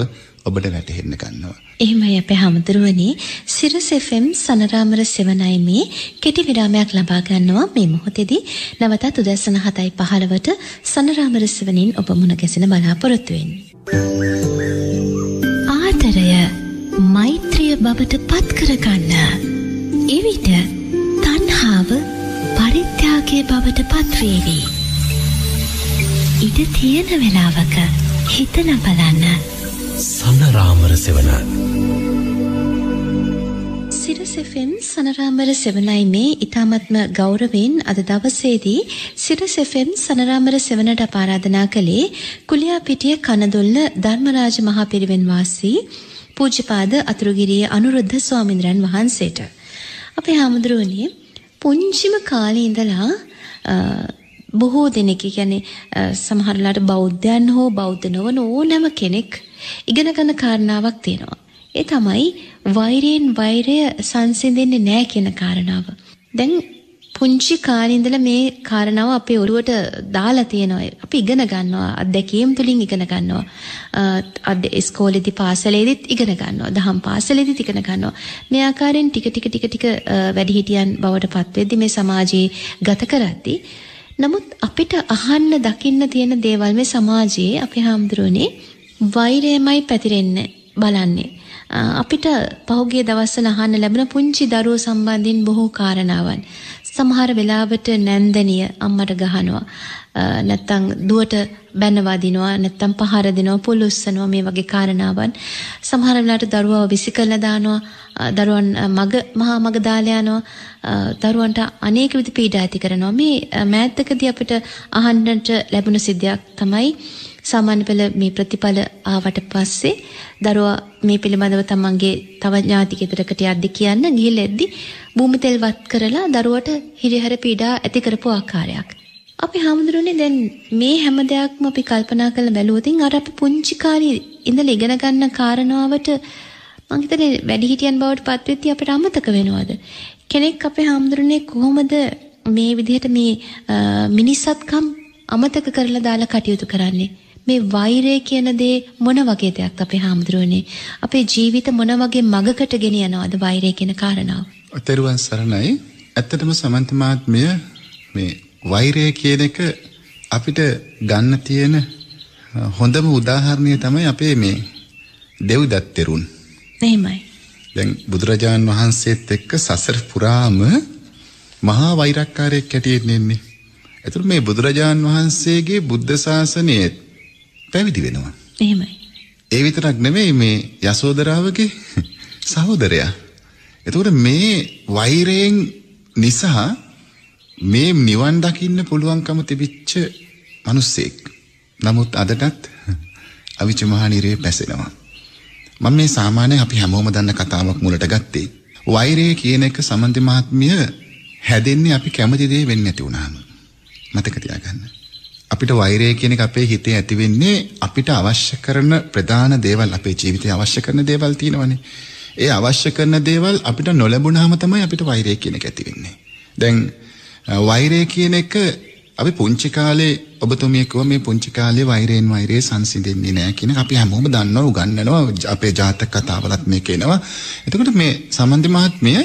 ඔබට වැටහෙන්න ගන්නවා. එහෙමයි අපේ හැමදෙරුවනේ සිරස් FM සනරාමර සෙවණයිමේ කෙටි විරාමයක් ලබා ගන්නවා මේ මොහොතේදී නැවතත් උදැසන 7:15ට සනරාමර සෙවණින් ඔබ මුණ ගැසෙන බලාපොරොත්තු වෙන්නේ. ආතරය මෛත්‍රී ප්‍රිය බවට පත්කරගන්න. එවිට තන්හාාව පරිත්‍යාගේ බවට පත්වේවී. ඉඩ තියෙන වෙලාවක හිතන බලන්න සනරාමර සෙවන සිරසෙෆම් සනරාමර සෙවනයි මේ ඉතාමත්ම ගෞරවෙන් අද දවසේදී සිරසෙෆම් සනරාමර සෙවනට පාරාධනා කළේ කුලියාපිටිය කනදොල්ල ධර්මරාජ මහා පිරිවෙන්වාසී පූජ්‍යපාද අතුරුගිරියේ අනුරුද්ධ ස්වාමීන් වහන්සේට. අපේ හාමුදුරුවනේ පුංචිම කාලේ ඉඳලා බොහෝ දෙනෙක් කියන්නේ සමහරලාට බෞද්ධයන් හෝ බෞද්ධ නොවන ඕනෑම කෙනෙක් ඉගෙන ගන්න කාරණාවක් තියෙනවා. ඒ තමයි වෛරයෙන් වෛරය සංසිඳෙන්නේ නැහැ කියන කාරණාව. දැන් පුංචි කාලේ ඉඳලා මේ කාරණාව අපේ ඔළුවට දාලා තියෙනවා. අපි ඉගෙන ගන්නවා. අත්දැකීම් තුලින් ඉගෙන ගන්නවා. අද ඉස්කෝලේදී පාසලේදීත් ඉගෙන ගන්නවා. දහම් පාසලේදීත් ඉගෙන ගන්නවා. මේ ආකාරයෙන් ටික ටික ටික ටික වැඩිහිටියන් බවට පත්වෙද්දී මේ සමාජයේ ගත කරද්දී නමුත් අපිට අහන්න දකින්න තියෙන දේවල් මේ සමාජයේ අපේ හැම්දුරුනේ වෛරයමයි පැතිරෙන්න බලන්නේ. අපිට පහුගිය දවස්වල අහන්න ලැබුණ පුංචි දරුවෝ සම්බන්ධයෙන් බොහෝ කාරණාවන්. සමහර වෙලාවට නැන්දනිය අම්මට ගහනවා. නැත්තම් දුවට බැනවා දිනවා නැත්තම් පහර දෙනවා පොලොස්සනවා මේ වගේ කාරණාවන් සමහර වෙලාවට දරුවව විසිකලා දානවා දරුවන් මග මහා මග දාලා යනවා දරුවන්ට අනේක විධ පීඩා ඇති කරනවා මේ මෑතකදී අපිට අහන්නට ලැබුණ සිද්ධියක් තමයි සාමාන්‍ය පෙළ මේ ප්‍රතිඵල ආවට පස්සේ දරුවා මේ පිළිබඳව තමන්ගේ තව ඥාති ගෙදරකට යද්දි කියන්න ගිහිල්ෙද්දි භූමි තෙල් වත් කරලා දරුවට හිරිහැර පීඩා ඇති කරපු ආකාරයක්. අපි හාමුදුරුවනේ දැන් මේ හැම දෙයක්ම අපි කල්පනා කරලා බැලුවොතින් අර අපි පුංචි කාලේ ඉඳලා ඉගෙන ගන්න කාරණාවට මං හිතන්නේ වැඩිහිටියන් බවට පත්වෙද්දී අපිට අමතක වෙනවද? කෙනෙක් අපේ හාමුදුරුවනේ කොහොමද මේ විදිහට මේ මිනිස්සත්කම් අමතක කරලා දාලා කටයුතු කරන්නේ? මේ වෛරය කියන දේ මොන වගේ දෙයක්ද අපේ හාමුදුරුවනේ? අපේ ජීවිත මොන වගේ මගකට ගෙනියනවද වෛරය කියන කාරණාව? තෙරුවන් සරණයි. ඇත්තටම සමන්ත මාත්මය මේ වෛරය කියන එක අපිට ගන්න තියෙන හොඳම උදාහරණය තමයි අපේ මේ දෙව්දත් තෙරුන්. එහෙමයි. දැන් බුදුරජාණන් වහන්සේත් එක්ක සසර පුරාම මහා වෛරක්කාරයෙක් හැටියට ඉන්නේ. එතකොට මේ බුදුරජාණන් වහන්සේගේ බුද්ධ ශාසනයේ පැවිදි වෙනවා. එහෙමයි. ඒ විතරක් නෙමෙයි මේ යසෝදරාවගේ [laughs] සහෝදරයා. එතකොට මේ වෛරයෙන් නිසා මේ නිවන් දකින්න පුළුවන්කම තිබිච්ච මිනිස්සෙක්. නමුත් අදටත් [laughs] අවිච මහනිරේ පැසෙනවා. මම මේ සාමාන්‍ය අපි හැමෝම දන්න කතාවක් මුලට ගත්තේ. වෛරය කියන එක සමන්ති මහත්මිය හැදෙන්නේ අපි කැමති දේ වෙන්නේ නැති වුණාම. මතක තියාගන්න. අපිට වෛරය කියන එක අපේ හිතේ ඇති වෙන්නේ අපිට අවශ්‍ය කරන ප්‍රධාන දේවල් අපේ ජීවිතේ අවශ්‍ය කරන දේවල් තියෙනවනේ. ඒ අවශ්‍ය කරන දේවල් අපිට නොලැබුණාම තමයි අපිට වෛරය කියන එක ඇති වෙන්නේ. දැන් වෛරය කියන එක අපි පුංචි කාලේ ඔබතුමිය කිව්වා මේ පුංචි කාලේ වෛරයෙන් වෛරය සංසිඳෙන්නේ නැහැ කියන අපි හැමෝම දන්නවා උගන්වනවා අපේ ජාතක කතාවලත් මේක එනවා. එතකොට මේ සමන්දි මහත්මිය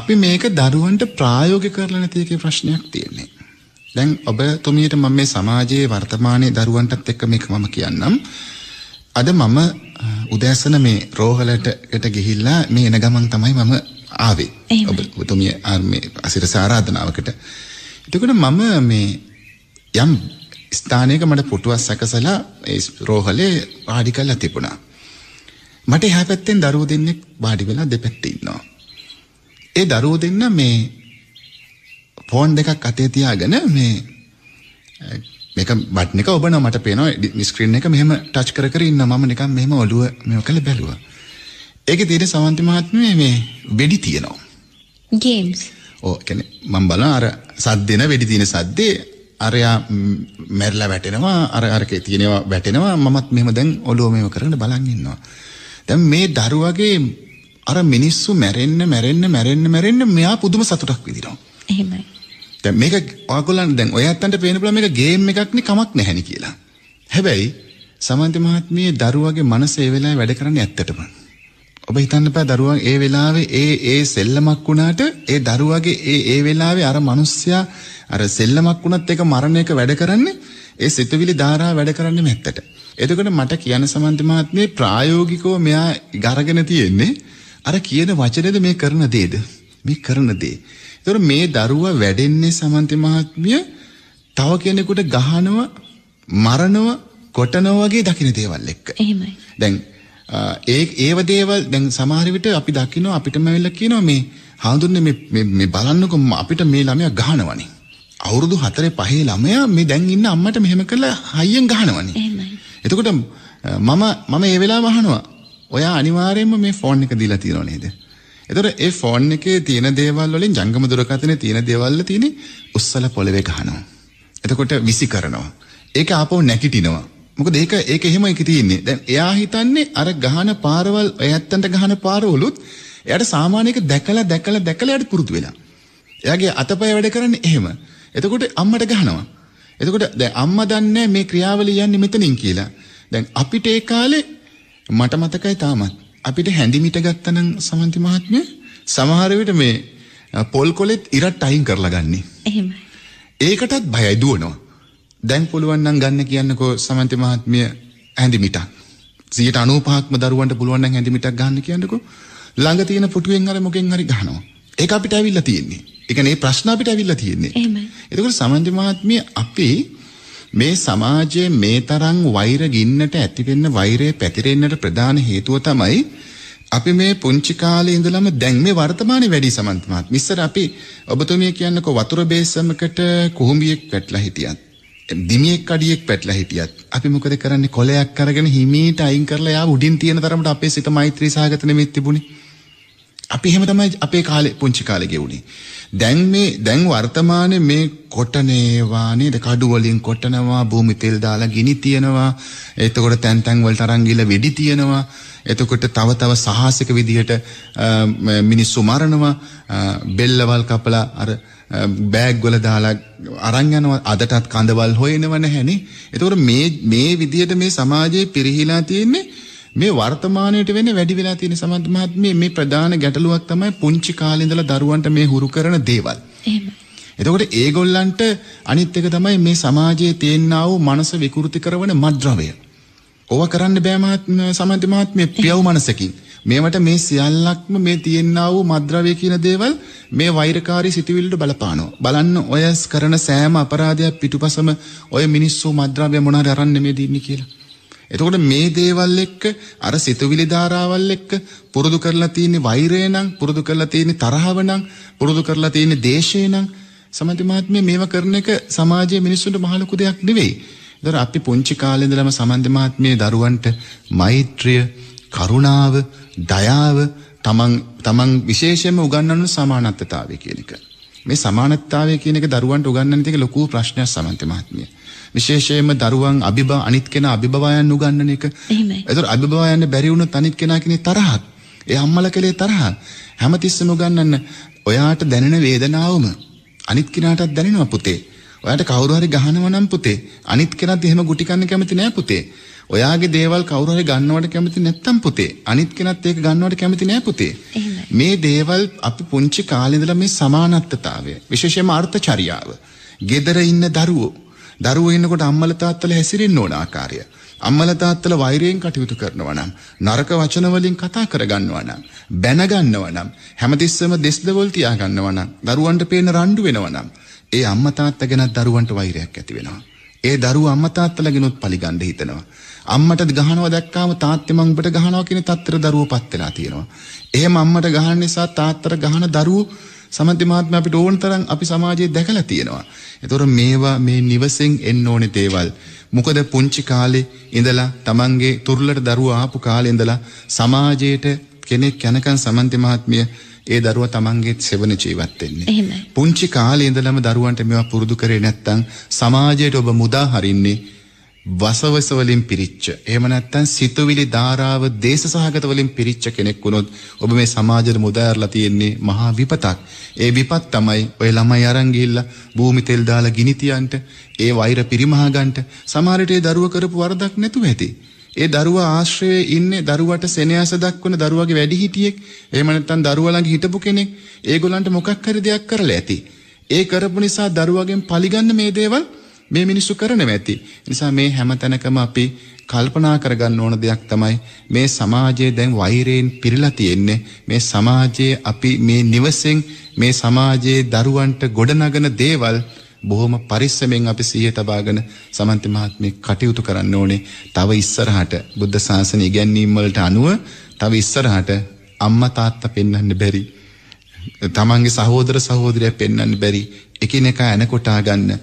අපි මේක දරුවන්ට ප්‍රායෝගික කරලා නැති එකේ ප්‍රශ්නයක් තියෙන්නේ. දැන් ඔබතුමියට මම මේ සමාජයේ වර්තමානයේ දරුවන්ටත් එක්ක මේක මම කියන්නම්. අද මම උදෑසන මේ රෝහලටට ගිහිල්ලා මේ එන ගමන් තමයි මම ආවේ. ඔබතුමිය මේ අසිරස ආරාධනාවකට. එතකොට මම මේ යම් ස්ථානයක මට පුටුවක් සැකසලා ඒ රෝහලේ වාඩි කරලා තිබුණා. මට එහා පැත්තෙන් දරුවෝ දෙන්නෙක් වාඩි වෙලා දෙපැත්තේ ඉන්නවා. ඒ දරුවෝ දෙන්න මේ ෆෝන් දෙකක් අතේ තියාගෙන මේ මේක බටන් එක ඔබනවා මට පේනවා ස්ක්‍රීන් එක මෙහෙම ටච් කර කර ඉන්න මම නිකන් මෙහෙම ඔළුව මේක කළ බැලුවා. ඒකේ තියෙන සමන්ති මහත්මිය මේ වෙඩි තියෙනවා. ගේම්ස්. ඕ කියන්නේ මම බලන අර සද්දෙන වෙඩි තියෙන සද්දේ අරයා මැරලා වැටෙනවා අර අරකේ තියෙනවා වැටෙනවා මමත් මෙහෙම දැන් ඔළුව මෙහෙම කරගෙන බලන් ඉන්නවා. දැන් මේ දරුවගේ අර මිනිස්සු මැරෙන්න මැරෙන්න මැරෙන්න මැරෙන්න මෙයා පුදුම සතුටක් විඳිනවා. එහෙමයි. දැන් මේක ඔයගොල්ලන් දැන් ඔය ඇත්තන්ට පේන්න පුළුවන් මේක ගේම් එකක් නේ කමක් නැහැනේ කියලා. හැබැයි සමන්ත මහත්මියේ දරුවාගේ මනස ඒ වෙලාවේ වැඩ කරන්නේ ඇත්තටම. ඔබ හිතන්න බෑ දරුවා ඒ වෙලාවේ ඒ ඒ සෙල්ලමක් වුණාට ඒ දරුවාගේ ඒ ඒ වෙලාවේ අර මිනිස්සයා අර සෙල්ලමක් වුණත් ඒක මරණයක වැඩ කරන්නේ ඒ සිතුවිලි ධාරා වැඩ කරන්නේ ඇත්තට. එතකොට මට කියන සමන්ත මහත්මිය ප්‍රායෝගිකව මෙයා ගරගෙන තියෙන්නේ අර කියන වචනේද මේ කරන දේද? මේ කරන දේ. ඒතර මේ දරුවා වැඩෙන්නේ සමන්ති මහත්මිය තව කෙනෙකුට ගහනව මරණව කොටනව වගේ දකින්න දේවල් එක්ක. එහෙමයි. දැන් ඒ ඒව දේවල් දැන් සමහර විට අපි දකිනවා අපිටම ඇවිල්ලා කියනවා මේ හාඳුන්නේ මේ මේ බලන්නකො අපිට මේ ළමයා ගහනවනේ. අවුරුදු 4 5 ළමයා මේ දැන් ඉන්න අම්මට මෙහෙම කරලා හයියෙන් ගහනවනේ. එහෙමයි. එතකොට මම මම ඒ වෙලාවම අහනවා. ඔයා අනිවාර්යයෙන්ම මේ ෆෝන් එක දීලා තියෙනව නේද? එතකොට ඒ ෆෝන් එකේ තියෙන දේවල් වලින් ජංගම දුරකථනේ තියෙන දේවල් තියෙන උස්සල පොළවේ ගහනවා. එතකොට විසි කරනවා. ඒක ආපහු නැගිටිනවා. මොකද ඒක ඒක එහෙම එක තියෙන්නේ. දැන් එයා හිතන්නේ අර ගහන පාරවල් ඇත්තන්ට ගහන පාරවලුත් එයාට සාමාන්‍යක දැකලා දැකලා දැකලා එයාට පුරුදු වෙලා. එයාගේ අතපය වැඩ කරන්නේ එහෙම. එතකොට අම්මට ගහනවා. එතකොට දැන් අම්මා දන්නේ මේ ක්‍රියාවලිය යන්නේ මෙතනින් කියලා. දැන් අපිට ඒ කාලේ මට මතකයි තාමත් අපිට හැඳිමිට ගත්තනම් සමන්ති මහත්මිය සමහර විට මේ පොල් කොලෙත් ඉරට් අයින් කරලා ගන්නෙ. එහෙමයි. ඒකටත් බයයි දුවනවා. දැන් පුළුවන් නම් ගන්න කියන්නකෝ සමන්ති මහත්මිය හැඳිමිටක්. 95%ක්ම දරුවන්ට පුළුවන් නම් හැඳිමිටක් ගන්න කියන්නකෝ. ළඟ තියෙන පුටුවෙන් හරි මොකෙන් හරි ගහනවා. ඒක අපිට ඇවිල්ලා තියෙන්නේ. ඒ කියන්නේ ප්‍රශ්න අපිට ඇවිල්ලා තියෙන්නේ. එහෙමයි. එතකොට සමන්ති මහත්මිය අපේ මේ සමාජයේ මේ තරම් වෛර ගින්නට ඇති වෙන්න වෛරය පැතිරෙන්නට ප්‍රධාන හේතුව තමයි අපි මේ පුංචි කාලේ ඉඳලම දැන් මේ වර්තමානයේ වැඩි සමන්ත මහත්මයා. ඉස්සර අපි ඔබතුමිය කියන්නකෝ වතුර බේසමකට කුහුඹියෙක් වැටලා හිටියත්, දිමියෙක් අඩියෙක් වැටලා හිටියත් අපි මොකද කරන්නේ? කොලයක් අරගෙන හිමීට අයින් කරලා යා උඩින් තියෙන තරමට අපේ සිත මෛත්‍රී සාගත නෙමෙයි තිබුණේ. අපි එහෙම තමයි අපේ කාලේ පුංචි කාලේ ගෙවුනේ. දැන් මේ දැන් වර්තමානයේ මේ කොටනේවා නේද කඩු වලින් කොටනවා භූමි තෙල් දාලා ගිනි තියනවා. එතකොට තැන් තැන් වලට අරන් ගිහලා වෙඩි තියනවා. එතකොට තව තව සාහසික විදිහට මිනිස්සු මරනවා. බෙල්ලවල් කපලා අර බෑග් වල දාලා අරන් යනවා. අදටත් කඳවල් හොයනව නැහැනේ. එතකොට මේ මේ විදිහට මේ සමාජයේ පිරිහිලා තියෙන්නේ මේ වර්තමානයේට වෙන්නේ වැඩි වෙලා තියෙන සමන්ත මහත්මිය මේ ප්‍රධාන ගැටලුවක් තමයි පුංචි කාලේ ඉඳලා දරුවන්ට මේ හුරු කරන දේවල්. එහෙම. එතකොට ඒගොල්ලන්ට අනිත් එක තමයි මේ සමාජයේ තියෙනා වූ මනස විකෘති කරන මද්රවය. ඕවා කරන්න බෑ සමන්ත මහත්මිය පියව් මනසකින්. මේවට මේ සියල්ලක්ම මේ තියෙනා වූ මද්‍රව්‍ය කියන දේවල් මේ වෛරකාරී සිතුවිල්ලට බලපානවා. බලන්න ඔය කරන සෑම අපරාධයක් පිටුපසම ඔය මිනිස්සු මද්‍රව්‍ය මොනවාරි අරන් නෙමෙයි දින්නේ කියලා. එතකොට මේ දේවල් එක්ක අර සිතුවිලි ධාරාවල් එක්ක පුරුදු කරලා තියෙන වෛරය නම් පුරුදු කරලා තියෙන තරහව නම් පුරුදු කරලා තියෙන දේශය නම් සමති මහත්මිය මේවා කරන එක සමාජයේ මිනිස්සුන්ට මහ ලොකු දෙයක් නෙවෙයි. ඒතර අපි පුංචි කාලේ ඉඳලම සමන්ති මහත්මිය දරුවන්ට මෛත්‍රිය, කරුණාව, දයාව තමන් තමන් විශේෂයෙන්ම උගන්වන සමානත්වතාවය කියන එක. මේ සමානත්වතාවය කියන එක දරුවන්ට උගන්වන එක ලොකු ප්‍රශ්නයක් සමන්ති මහත්මිය. විශේෂයෙන්ම දරුවන් අභිබ අනිත් කෙනා අභිබවයන් උගන්වන එක. එහෙමයි. ඒතර අභිබවයන් බැරි වුණොත් අනිත් කෙනා කෙනේ තරහක්. ඒ අම්මලා කලේ තරහ. හැමතිස්සෙම උගන්වන්න ඔයාට දැනෙන වේදනාවම අනිත් කෙනාටත් දැනෙනවා පුතේ. ඔයාට කවුරු හරි ගහනවා නම් පුතේ අනිත් කෙනත් එහෙම ගුටි කන්න කැමති නෑ පුතේ. ඔයාගේ දේවල් කවුරු හරි ගන්නවට කැමති නැත්තම් පුතේ අනිත් කෙනත් ඒක ගන්නවට කැමති නෑ පුතේ. මේ දේවල් අපි පුංචි කාලේ ඉඳලා මේ සමානත්වතාවය විශේෂයෙන්ම අර්ථචරියාව. gedara ඉන්න දරුවෝ දරුවෝ ඉන්නකොට අම්මලා තාත්තලා හැසිරෙන්න ඕන ආකාරය. අම්මලා තාත්තලා වෛරයෙන් කටයුතු කරනවා නම්, නරක වචන වලින් කතා කරගන්නවා නම්, බැන ගන්නවා නම්, හැමතිස්සෙම දෙස්දවල් තියා ගන්නවා නම්, දරුවන්ට පේන රණ්ඩු වෙනවා නම්, ඒ අම්මා තාත්තා ගැනත් දරුවන්ට වෛරයක් ඇති වෙනවා. ඒ දරුවා අම්මා තාත්තලා ගැනත් පලිගන්න හිතනවා. අම්මට ගහනවා දැක්කාම තාත්තේ මං උඹට ගහනවා කියන තත්තර දරුවෝ පත් වෙලා තියෙනවා. එහෙම අම්මට ගහන නිසා තාත්තට ගහන දරුවෝ සමන්ති මහත්මයා අපිට ඕන තරම් අපි සමාජයේ දැකලා තියෙනවා. ඒතොර මේවා මේ නිවසෙන් එන්න ඕනේ දේවල්. මොකද පුංචි කාලේ ඉඳලා Tamange තුරුලට දරුවා ආපු කාලේ ඉඳලා සමාජයට කෙනෙක් යනකන් සමන්ති මහත්මිය ඒ දරුවා තමන්ගේත් සෙවන ජීවත් වෙන්නේ. පුංචි කාලේ ඉඳලම දරුවන්ට මේවා පුරුදු කරේ නැත්නම් සමාජයට ඔබ මුදා හරින්නේ වසවස වලින් පිරිච්ච එහෙම නැත්නම් සිතුවිලි ධාරාව දේශ සහගත වලින් පිරිච්ච කෙනෙක් වුණොත් ඔබ මේ සමාජෙට මුදාරලා තියෙන්නේ මහා විපතක්. ඒ විපත් තමයි ඔය ළමයි අරන් ගිහිල්ලා භූමි තෙල් දාලා ගිනි තියන්ට, ඒ වෛර පිරිමහා ගන්නට සමහරට ඒ දරුව කරපු වරදක් නැතුව ඇති. ඒ දරුවා ආශ්‍රයේ ඉන්නේ දරුවට සෙනෙහස දක්වන දරුවගේ වැඩිහිටියෙක්, එහෙම නැත්නම් දරුවා ළඟ හිටපු කෙනෙක්. ඒගොල්ලන්ට මොකක් හරි දෙයක් කරලා ඇති. ඒ කරපු නිසා දරුවගෙන් පරිගන්න මේ දේවල් මේ මිනිස්සු කරනව ඇති. නිසා මේ හැම තැනකම අපි කල්පනා කරගන්න ඕන දෙයක් තමයි මේ සමාජයේ දැන් වෛරයෙන් පිරලා තියෙන්නේ. මේ සමාජයේ අපි මේ නිවසෙන් මේ සමාජයේ දරුවන්ට ගොඩනගන දේවල් බොහොම පරිස්සමෙන් අපි සිහිය තබාගෙන සමන්ති මහත්මිය කටයුතු කරන්න ඕනේ. තව ඉස්සරහට බුද්ධ ශාසනය ඉගැන්වීම් වලට අනුව තව ඉස්සරහට අම්මා තාත්තා පෙන්වන්න බැරි. තමන්ගේ සහෝදර සහෝදරය පෙන්වන්න බැරි. එකිනෙකා ඇනකොටා ගන්න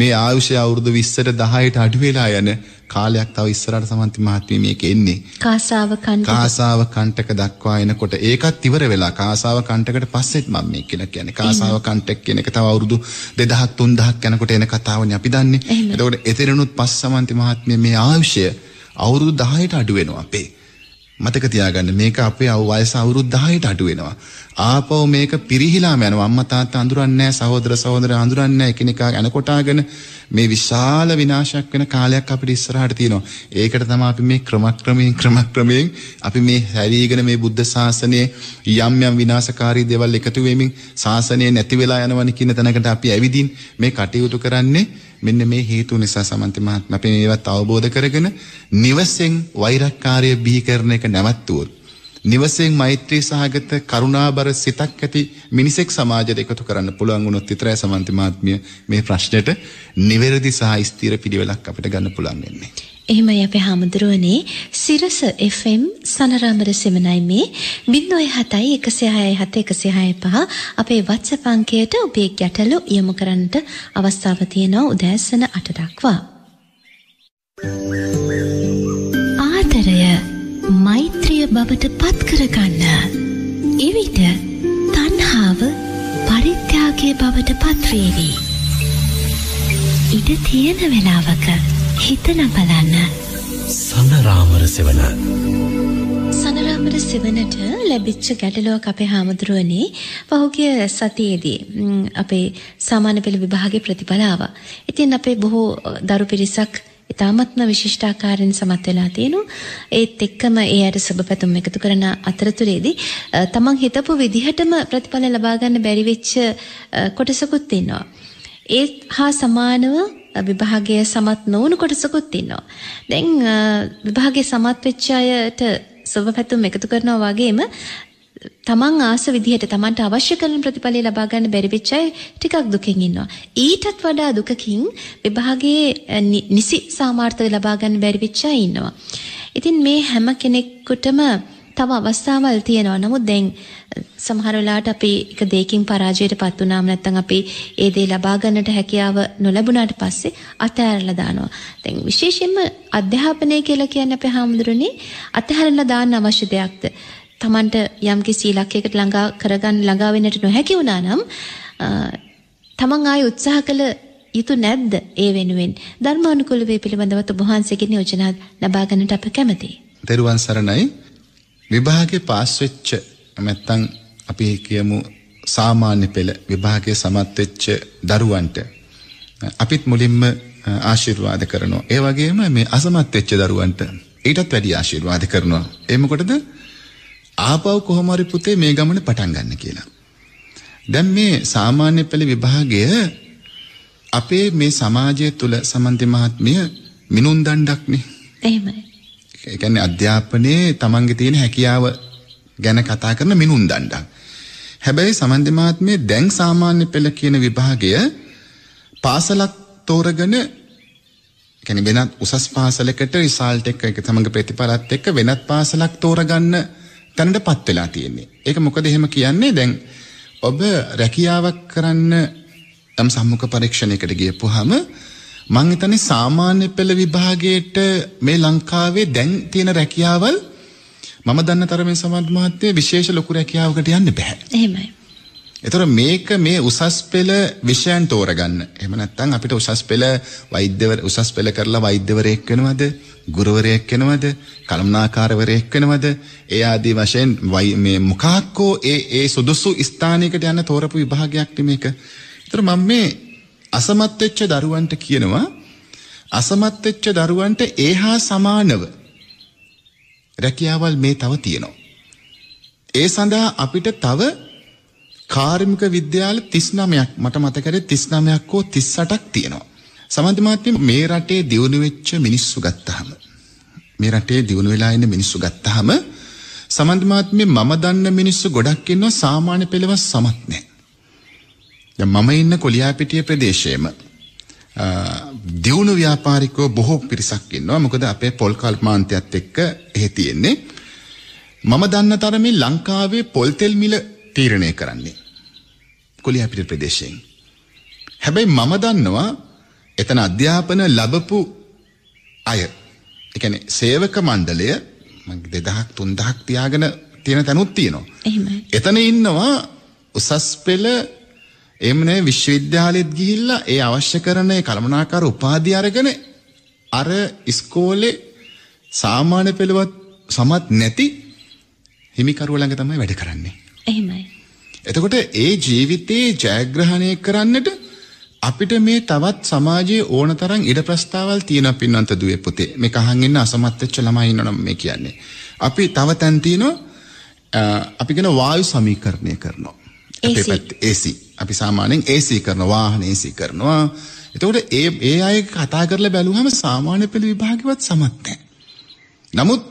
මේ ආයුෂය අවුරුදු 20ට 10ට අඩු වෙලා යන කාලයක් තව ඉස්සරහට සමන්ති මහත්මිය මේක එන්නේ. කාසාව කණ්ඩක කාසාව කණ්ඩක දක්වා එනකොට ඒකත් ඉවර වෙලා කාසාව කණ්ඩකට පස්සෙත් මම මේ කියලා කියන්නේ. කාසාව කණ්ඩක කියන එක තව අවුරුදු 2000 3000ක් යනකොට එන කතාවනේ අපි දන්නේ. එතකොට එතනනුත් පස්ස සමන්ති මහත්මිය මේ ආයුෂය අවුරුදු 10ට අඩු වෙනවා අපේ. මතක තියාගන්න මේක අපේ වයස අවුරුදු 10ට අඩු වෙනවා. ආපහු මේක පිරිහිලාම යනවා. අම්මා තාත්තා අඳුරන්නේ සහෝදර සහෝදරයෝ අඳුරන්නේ එකිනෙකා අනකොටාගෙන මේ විශාල විනාශයක් වෙන කාලයක් අපිට ඉස්සරහට තියෙනවා. ඒකට තමයි අපි මේ ක්‍රමක්‍රමයෙන් ක්‍රමක්‍රමයෙන් අපි මේ හැරීගෙන මේ බුද්ධ ශාසනයේ යම් යම් විනාශකාරී දේවල් එකතු වෙමින් ශාසනය නැති වෙලා යනවනේ කියන තැනකට අපි ඇවිදින් මේ කටයුතු කරන්නේ මෙන්න මේ හේතු නිසා සමන්ත මහත්මයා අපි මේවත් අවබෝධ කරගෙන නිවසෙන් වෛරක්කාරය බිහි කරන එක නැවැත්වුවොත් නිවසෙන් මෛත්‍රී සහගත කරුණාබර සිතක් ඇති මිනිසෙක් සමාජයට එකතු කරන්න පුළුවන් වුණොත් විතරයි සමන්ත මහත්මිය මේ ප්‍රශ්නෙට නිවැරදි සහ ස්ථිර පිළිවෙලක් අපිට ගන්න පුළුවන් වෙන්නේ. එහෙමයි අපේ හාමුදුරුවනේ සිරස FM සනරාමර සෙමනයි මේ 07යි 106යි 106.5 අපේ WhatsApp අංකයට ඔබේ ගැටලු යොමු කරන්නට අවස්ථාව තියෙනවා උදෑසන 8 දක්වා. ආදරය මෛත්‍රිය බවට පත් කරගන්න. එවිට තණ්හාව පරිත්‍යාගය බවට පත්වේවි. ඉඩ තියෙන වෙලාවක හිතන බලන්න සනරාමර සෙවන සනරාමර සෙවනට ලැබිච්ච ගැටලුවක් අපේ හාමුදුරුවනේ පහුගිය සතියේදී අපේ සාමාන්‍ය පෙළ විභාගේ ප්‍රතිඵලාව. ඉතින් අපේ බොහෝ දරු පිරිසක් ඉතාමත්ම විශිෂ්ඨාකාරයෙන් සමත් වෙලා තියෙනු. ඒත් එක්කම ඒ අයට සුබ පැතුම් එකතු කරන අතරතුරේදී තමන් හිතපු විදිහටම ප්‍රතිඵල ලබා ගන්න බැරි වෙච්ච කොටසකුත් ඉන්නවා. ඒත් හා සමානව විභාගය සමත් නොවුණු කොටසකුත් ඉන්නවා. දැන් විභාගය සමත් වෙච්ච අයට සුබ පැතුම් එකතු කරනවා වගේම තමන් ආස විදිහට තමන්ට අවශ්‍ය කරන ප්‍රතිඵලය ලබා ගන්න බැරි වෙච්ච අය ටිකක් දුකෙන් ඉන්නවා. ඊටත් වඩා දුකකින් විභාගයේ නිසි සාමාර්ථය ලබා ගන්න බැරි වෙච්ච අය ඉන්නවා. ඉතින් මේ හැම කෙනෙකුටම තව අවස්ථාවල් තියෙනවා. නමුත් දැන් සමහර වෙලාවට අපි එක දෙයකින් පරාජයටපත් වුණාම නැත්නම් අපි ඒ දේ ලබා ගන්නට හැකියාව නොලැබුණාට පස්සේ අතහැරලා දානවා. දැන් විශේෂයෙන්ම අධ්‍යාපනය කියලා කියන්නේ අපේ හැමදෙරුනේ අතහැරලා දාන්න අවශ්‍ය දෙයක්ද? Tamanට යම්කිසි ඉලක්කයකට ළඟා කරගන්න ළඟා වෙන්නට නොහැකි වුණා නම් තමන් ආයේ උත්සාහ කළ යුතු නැද්ද ඒ වෙනුවෙන් ධර්මානුකූලව පිළිබඳව ඔබ වහන්සේගෙන් යෝජනා ලබා ගන්නට අප කැමැතියි. දේරුවන් සරණයි විභාගේ පාස් වෙච්ච නැත්තම් අපි කියමු සාමාන්‍ය පෙළ විභාගයේ සමත් වෙච්ච දරුවන්ට අපිත් මුලින්ම ආශිර්වාද කරනවා. ඒ වගේම මේ අසමත් වෙච්ච දරුවන්ට ඊටත් වැඩි ආශිර්වාද කරනවා. ඒ මොකටද? ආපහු කොහොම හරි පුතේ මේ ගමන පටන් ගන්න කියලා. දැන් මේ සාමාන්‍ය පෙළ විභාගය අපේ මේ සමාජය තුළ සමන්ති මහත්මිය මිනුම් දණ්ඩක්නේ. එහෙමයි. ඒ කියන්නේ අධ්‍යාපනයේ තමන්ගේ තියෙන හැකියාව ගැන කතා කරන මිනුම් දණ්ඩක්. හැබැයි සමන්දි මහත්මයේ දැන් සාමාන්‍ය පෙළ කියන විභාගය පාසලක් තෝරගෙන يعني වෙනත් උසස් පාසලකට රිසල්ට් එක එක තමන්ගේ ප්‍රතිඵලات එක්ක වෙනත් පාසලක් තෝරගන්න තැනටපත් වෙලා තියෙන්නේ. ඒක මොකද එහෙම කියන්නේ දැන් ඔබ රැකියාවක් කරන්න නම් සම්මුඛ පරීක්ෂණයකට ගියපුවාම මං හිතන්නේ සාමාන්‍ය පෙළ විභාගයේට මේ ලංකාවේ දැන් තියෙන රැකියාවල් මම දන්න තරමින් සමත් මහත්තයා විශේෂ ලොකු රැකියාවකට යන්න බෑ. එහෙමයි. ඒතර මේක මේ උසස් පෙළ විෂයන් තෝරගන්න. එහෙම නැත්නම් අපිට උසස් පෙළ වෛද්‍යවර උසස් පෙළ කරලා වෛද්‍යවරයෙක් වෙනවද? ගුරුවරයෙක් වෙනවද? කළමනාකාරවරයෙක් වෙනවද? ඒ ආදී වශයෙන් මේ මොකක්කෝ ඒ ඒ සුදුසු ස්ථානයකට යන තෝරපු විභාගයක් මේක. ඒතර මම මේ අසමත් වෙච්ච දරුවන්ට කියනවා අසමත් වෙච්ච දරුවන්ට ඒහා සමානව රැකියාවල් මේ තව තියෙනවා. ඒ සඳහා අපිට තව කාර්මික විද්‍යාල 39ක් මට මතකයි 39ක් හෝ 38ක් තියෙනවා. සමන්ත මහත්මිය මේ රටේ දියුණු වෙච්ච මිනිස්සු ගත්තාම මේ රටේ දියුණු වෙලා ඉන්න මිනිස්සු ගත්තාම සමන්ත මහත්මිය මම දන්න මිනිස්සු ගොඩක් ඉන්නවා සාමාන්‍ය පෙළවස් සමත් නැහැ. දැන් මම ඉන්න කොලියාපිටිය ප්‍රදේශයේම දියුණු ව්‍යාපාරිකයෝ බොහෝ පිරිසක් ඉන්නවා. මොකද අපේ පොල් කල්මාන්තයත් එක්ක එහෙ තියෙන්නේ. මම දන්න තරමින් ලංකාවේ පොල් තෙල් මිල තීරණය කරන්නේ කොලියාපිටිය ප්‍රදේශයෙන්. හැබැයි මම දන්නවා එතන අධ්‍යාපන ලැබපු අය ඒ කියන්නේ සේවක මණ්ඩලය 2000ක් 3000ක් තියාගෙන තියෙන තැනුත් තියෙනවා. එහෙමයි. එතන ඉන්නවා උසස් පෙළ එහෙම නෙවෙයි විශ්වවිද්‍යාලෙත් ගිහිල්ලා ඒ අවශ්‍ය කරන ඒ කළමනාකාර උපාධිය අරගෙන අර ඉස්කෝලේ සාමාන්‍ය පෙළවත් සමත් නැති හිමිකරුව ළඟ තමයි වැඩ කරන්නේ. එහෙමයි. එතකොට ඒ ජීවිතේ ජයග්‍රහණය කරන්නට අපිට මේ තවත් සමාජයේ ඕන තරම් ඉඩ ප්‍රස්තාවල් තියෙනවා පින්නන්ත දුවේ පුතේ. මේක අහන් ඉන්න අසමත් වෙච්ච ළමයි ඉන්නවනම් මේ කියන්නේ. අපි තව තැන් තියෙනවා අපි කියන වායු සමීකරණය කරනවා. අපේ පැත්තේ AC. අපි සාමාන්‍යයෙන් AC කරනවා වාහන AC කරනවා. එතකොට ඒ ඒ අය කතා කරලා බැලුවම සාමාන්‍ය පෙළ විභාගෙවත් සමත් නමුත්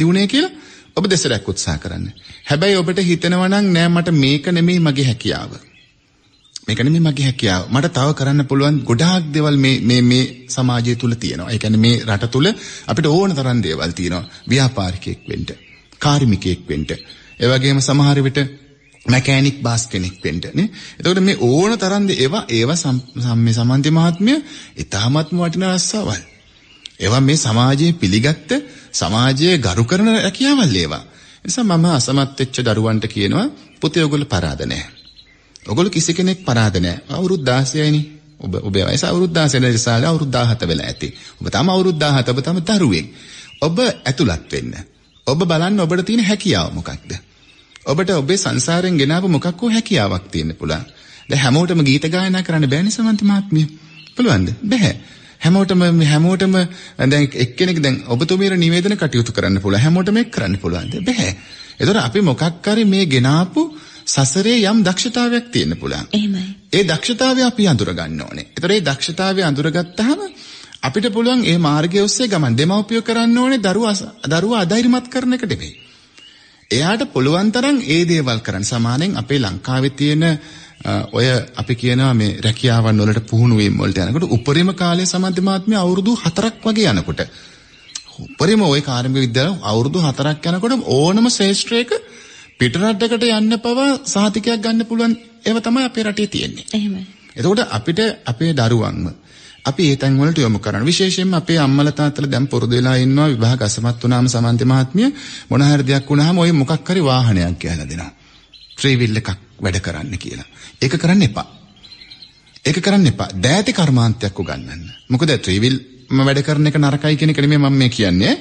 දිනුනේ කියලා ඔබ දෙසරයක් උත්සාහ කරන්න. හැබැයි ඔබට හිතෙනවා නම් නෑ මට මේක නෙමෙයි මගේ හැකියාව. මේක නෙමෙයි මගේ හැකියාව. මට තව කරන්න පුළුවන් ගොඩාක් දේවල් මේ මේ මේ සමාජය තුල තියෙනවා. ඒ කියන්නේ මේ රට තුල අපිට ඕන තරම් දේවල් තියෙනවා. ව්‍යාපාරිකයෙක් වෙන්න, කාර්මිකයෙක් වෙන්න. ඒ වගේම සමහර විට මැකෑනික් බාස් කෙනෙක් වෙන්න නේ. එතකොට මේ ඕන තරම් ඒවා ඒවා සම්මේ සමන්ති මහත්මිය ඊ타මත්ම වටිනා රස්සාවල්. ඒවා මේ සමාජයේ පිළිගත්ත සමාජයේ ගරු කරන රැකියාවල් ඒවා. නිසා මම අසමත් වෙච්ච දරුවන්ට කියනවා පුතේ ඔයගොල්ලෝ පරාද නැහැ. ඔයගොල්ලෝ කිසි කෙනෙක් පරාද නැහැ. අවුරුදු 16යිනේ. ඔබ ඔබේ වයස අවුරුදු 16 නිසා අවුරුදු 17 වෙලා ඇති. ඔබ තම අවුරුදු 17 ඔබ තම දරුවෙක්. ඔබ ඇතුළත් වෙන්න. ඔබ බලන්න ඔබට තියෙන හැකියාව මොකක්ද? ඔබට ඔබේ සංසාරයෙන් ගෙනාව මොකක් හෝ හැකියාවක් තියෙන්න පුළුවන්. දැන් හැමෝටම ගීත ගායනා කරන්න බෑනේ සමන්ති මහත්මිය. පුළුවන්ද? බෑ. හැමෝටම හැමෝටම දැන් එක්කෙනෙක් දැන් ඔබතුමීර නිවේදන කටයුතු කරන්න පුළුවන්. හැමෝටම එක් කරන්න පුළුවන්ද? බෑ. ඒතොර අපි මොකක් හරි මේ ගෙනාපු සසරේ යම් දක්ෂතාවයක් තියෙන්න පුළුවන්. එහෙමයි. ඒ දක්ෂතාවය අපි අඳුර ගන්න ඕනේ. ඒතොර ඒ දක්ෂතාවය අඳුරගත්තාම අපිට පුළුවන් ඒ මාර්ගය ඔස්සේ ගමන් දෙමව්පියෝ කරන්න ඕනේ දරුවා දරුවා අධෛර්යමත් කරන එක නෙවෙයි. එයාට පුළුවන් තරම් ඒ දේවල් කරන්න. සමානෙන් අපේ ලංකාවේ තියෙන ඔය අපි කියනවා මේ රැකියාවන් වලට පුහුණු වීම වලට යනකොට උපරිම කාලයේ සමන්තිමාත්මය අවුරුදු 4ක් වගේ යනකොට උපරිම ওই කාර්මික විද්‍යාල අවුරුදු 4ක් යනකොට ඕනම ශ්‍රේෂ්ඨයක පිටරටකට යන්න පවා සහතිකයක් ගන්න පුළුවන් ඒව තමයි අපේ රටේ තියෙන්නේ. එහෙමයි. එතකොට අපිට අපේ දරුවන්ම අපි ඒ තැන් වලට යොමු කරනවා. විශේෂයෙන්ම අපේ අම්මලා තාත්තලා දැන් පුරුදු වෙලා ඉන්නවා විභාග අසමත් වුණාම සමන්ති මහත්මිය මොන හරි දෙයක් වුණාම ওই මොකක් හරි වාහනයක් කියලා දෙනවා. ත්‍රිවිල් එකක් වැඩ කරන්න කියලා. ඒක කරන්න එපා. ඒක කරන්න එපා. දෑති කර්මාන්තයක් උගන්වන්න. මොකද ත්‍රිවිල් ම වැඩ කරන එක නරකයි කියන එක නෙමෙයි මම මේ කියන්නේ.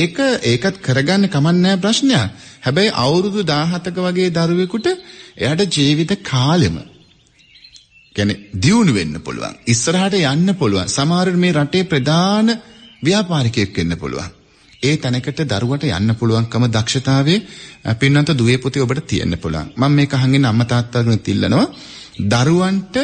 ඒක ඒකත් කරගන්න කමන්නේ ප්‍රශ්නයක්. හැබැයි අවුරුදු 17ක වගේ දරුවෙකුට එයාට ජීවිත කාලෙම කියන්නේ දියුණු වෙන්න පුළුවන්. ඉස්සරහට යන්න පුළුවන්. සමහර මේ රටේ ප්‍රධාන ව්‍යාපාරිකයෙක් වෙන්න පුළුවන්. ඒ තැනකට දරුවට යන්න පුළුවන්කම දක්ෂතාවයේ පින්නන්ත දුවේ පුතේ ඔබට තියෙන්න පුළුවන්. මම මේක අහගෙන අම්මා තාත්තාගෙන තිල්ලනවා. දරුවන්ට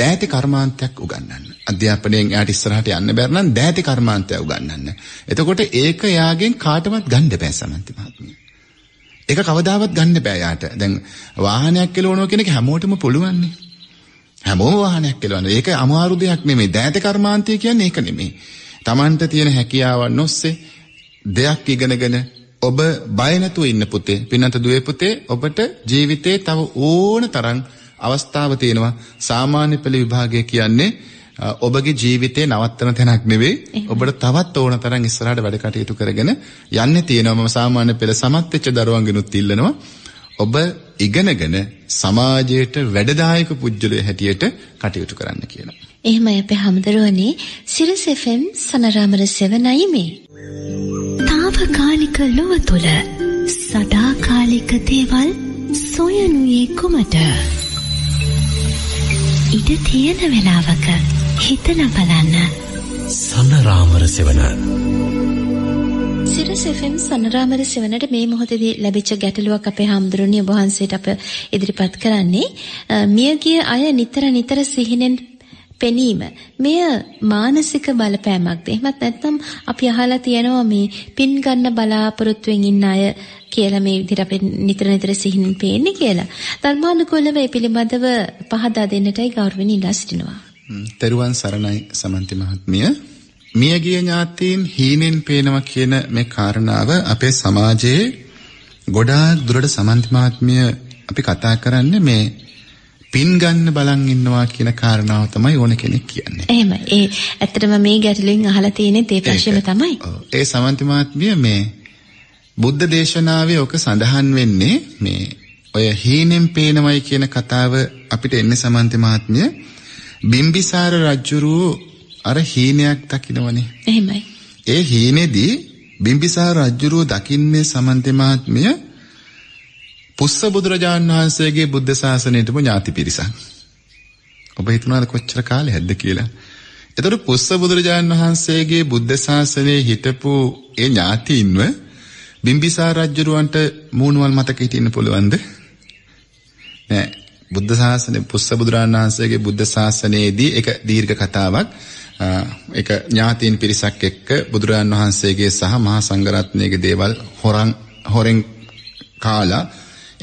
දෑති කර්මාන්තයක් උගන්වන්න. අධ්‍යාපනයෙන් එයාට ඉස්සරහට යන්න බැරි නම් දෑති කර්මාන්තය උගන්වන්න. එතකොට ඒක එයාගෙන් කාටවත් ගන්න බෑ සමන්ති මහත්මිය. ඒක කවදාවත් ගන්න බෑ යාට. දැන් වාහනයක් කෙලවනවා කියන එක හැමෝටම පුළුවන්නේ. හැමෝම වාහනයක් කෙලවන්න. ඒක අමාරු දෙයක් නෙමෙයි. දෑත කර්මාන්තය කියන්නේ ඒක නෙමෙයි. Tamanට තියෙන හැකියාවන් ඔස්සේ දෙයක් ඉගෙනගෙන ඔබ බය නැතුව ඉන්න පුතේ. පින්නත දුවේ පුතේ ඔබට ජීවිතේ තව ඕන තරම් අවස්ථාව තියෙනවා. සාමාන්‍ය පෙළ විභාගය කියන්නේ ඔබගේ ජීවිතේ නවත්තන තැනක් නෙවෙයි ඔබට තවත් ඕන තරම් ඉස්සරහට වැඩ කටයුතු කරගෙන යන්න තියෙනවා මම සාමාන්‍ය පෙළ සමත් වෙච්ච දරුවන්ගෙනුත් ඉල්ලනවා ඔබ ඉගෙනගෙන සමාජයට වැඩදායක පුජ්‍යලය හැටියට කටයුතු කරන්න කියලා. එහෙමයි අපේ හැමදෙරෝනේ සිරස් FM සනරාමර 7යි මේ. తాවකාලික ලොව තුල සදාකාලික දේවල් සොයනුයේ කුමට? ඉඩ තියෙන වෙලාවක හිතලා බලන්න සනරාමර 7 සිරස් FM සනරාමර සෙවනට මේ මොහොතේදී ලැබිච්ච ගැටලුවක් අපේ හාමුදුරනේ ඔබ වහන්සේට අප ඉදිරිපත් කරන්නේ මියගිය අය නිතර නිතර සිහිනෙන් පෙනීම මෙය මානසික බලපෑමක්ද එහෙමත් නැත්නම් අපි අහලා තියෙනවා මේ පින් ගන්න බලාපොරොත්තුෙන් ඉන්න අය කියලා මේ විදිහට අපි නිතර නිතර සිහින් පේන්නේ කියලා. ධර්මානුකූලව මේ පිළිබඳව පහදා දෙන්නටයි ගෞරවණීය ඉල්ලා සිටිනවා. තෙරුවන් සරණයි සමන්ති මහත්මිය. මියගිය ඥාතීන් හීනෙන් පේනවා කියන මේ කාරණාව අපේ සමාජයේ ගොඩාක් දුරට සමන්තිමාත්මිය අපි කතා කරන්නේ මේ පින් ගන්න බලන් ඉන්නවා කියන කාරණාව තමයි ඕන කෙනෙක් කියන්නේ. එහෙම. ඒ ඇත්තටම මේ ගැටලුවෙන් අහලා තියෙන්නේ ඒ ප්‍රශ්නේම තමයි. ඒ සමන්තිමාත්මිය මේ බුද්ධ දේශනාවේ ඔක සඳහන් වෙන්නේ මේ ඔය හීනෙන් පේනවයි කියන කතාව අපිට එන්නේ සමන්තිමාත්මිය බිම්බිසාර රජුරෝ අර හීනයක් දකින්නවනේ. එහෙමයි. ඒ හීනේදී බිම්බිසාර රජුරෝ දකින්නේ සමන්ත මහත්මිය පුස්ස බුදුරජාණන් වහන්සේගේ බුද්ධ ශාසනයටම ඥාති පිරිසක්. ඔබ හිතනවාද කොච්චර කාලෙ හැද්ද කියලා? එතකොට පුස්ස බුදුරජාණන් වහන්සේගේ බුද්ධ ශාසනයේ හිටපු ඒ ඥාතීන්ව බිම්බිසාර රජුරවන්ට මූණවල් මතක හිටින්න පුළුවන්ද? නෑ. බුද්ධ ශාසනය පුස්ස බුදුරජාණන් වහන්සේගේ බුද්ධ ශාසනයේදී එක දීර්ඝ කතාවක් ඒක ඥාතීන් පිරිසක් එක්ක බුදුරජාන් වහන්සේගේ සහ මහා සංඝරත්නයේගේ දේවල් හොරන් හොරෙන් කාලා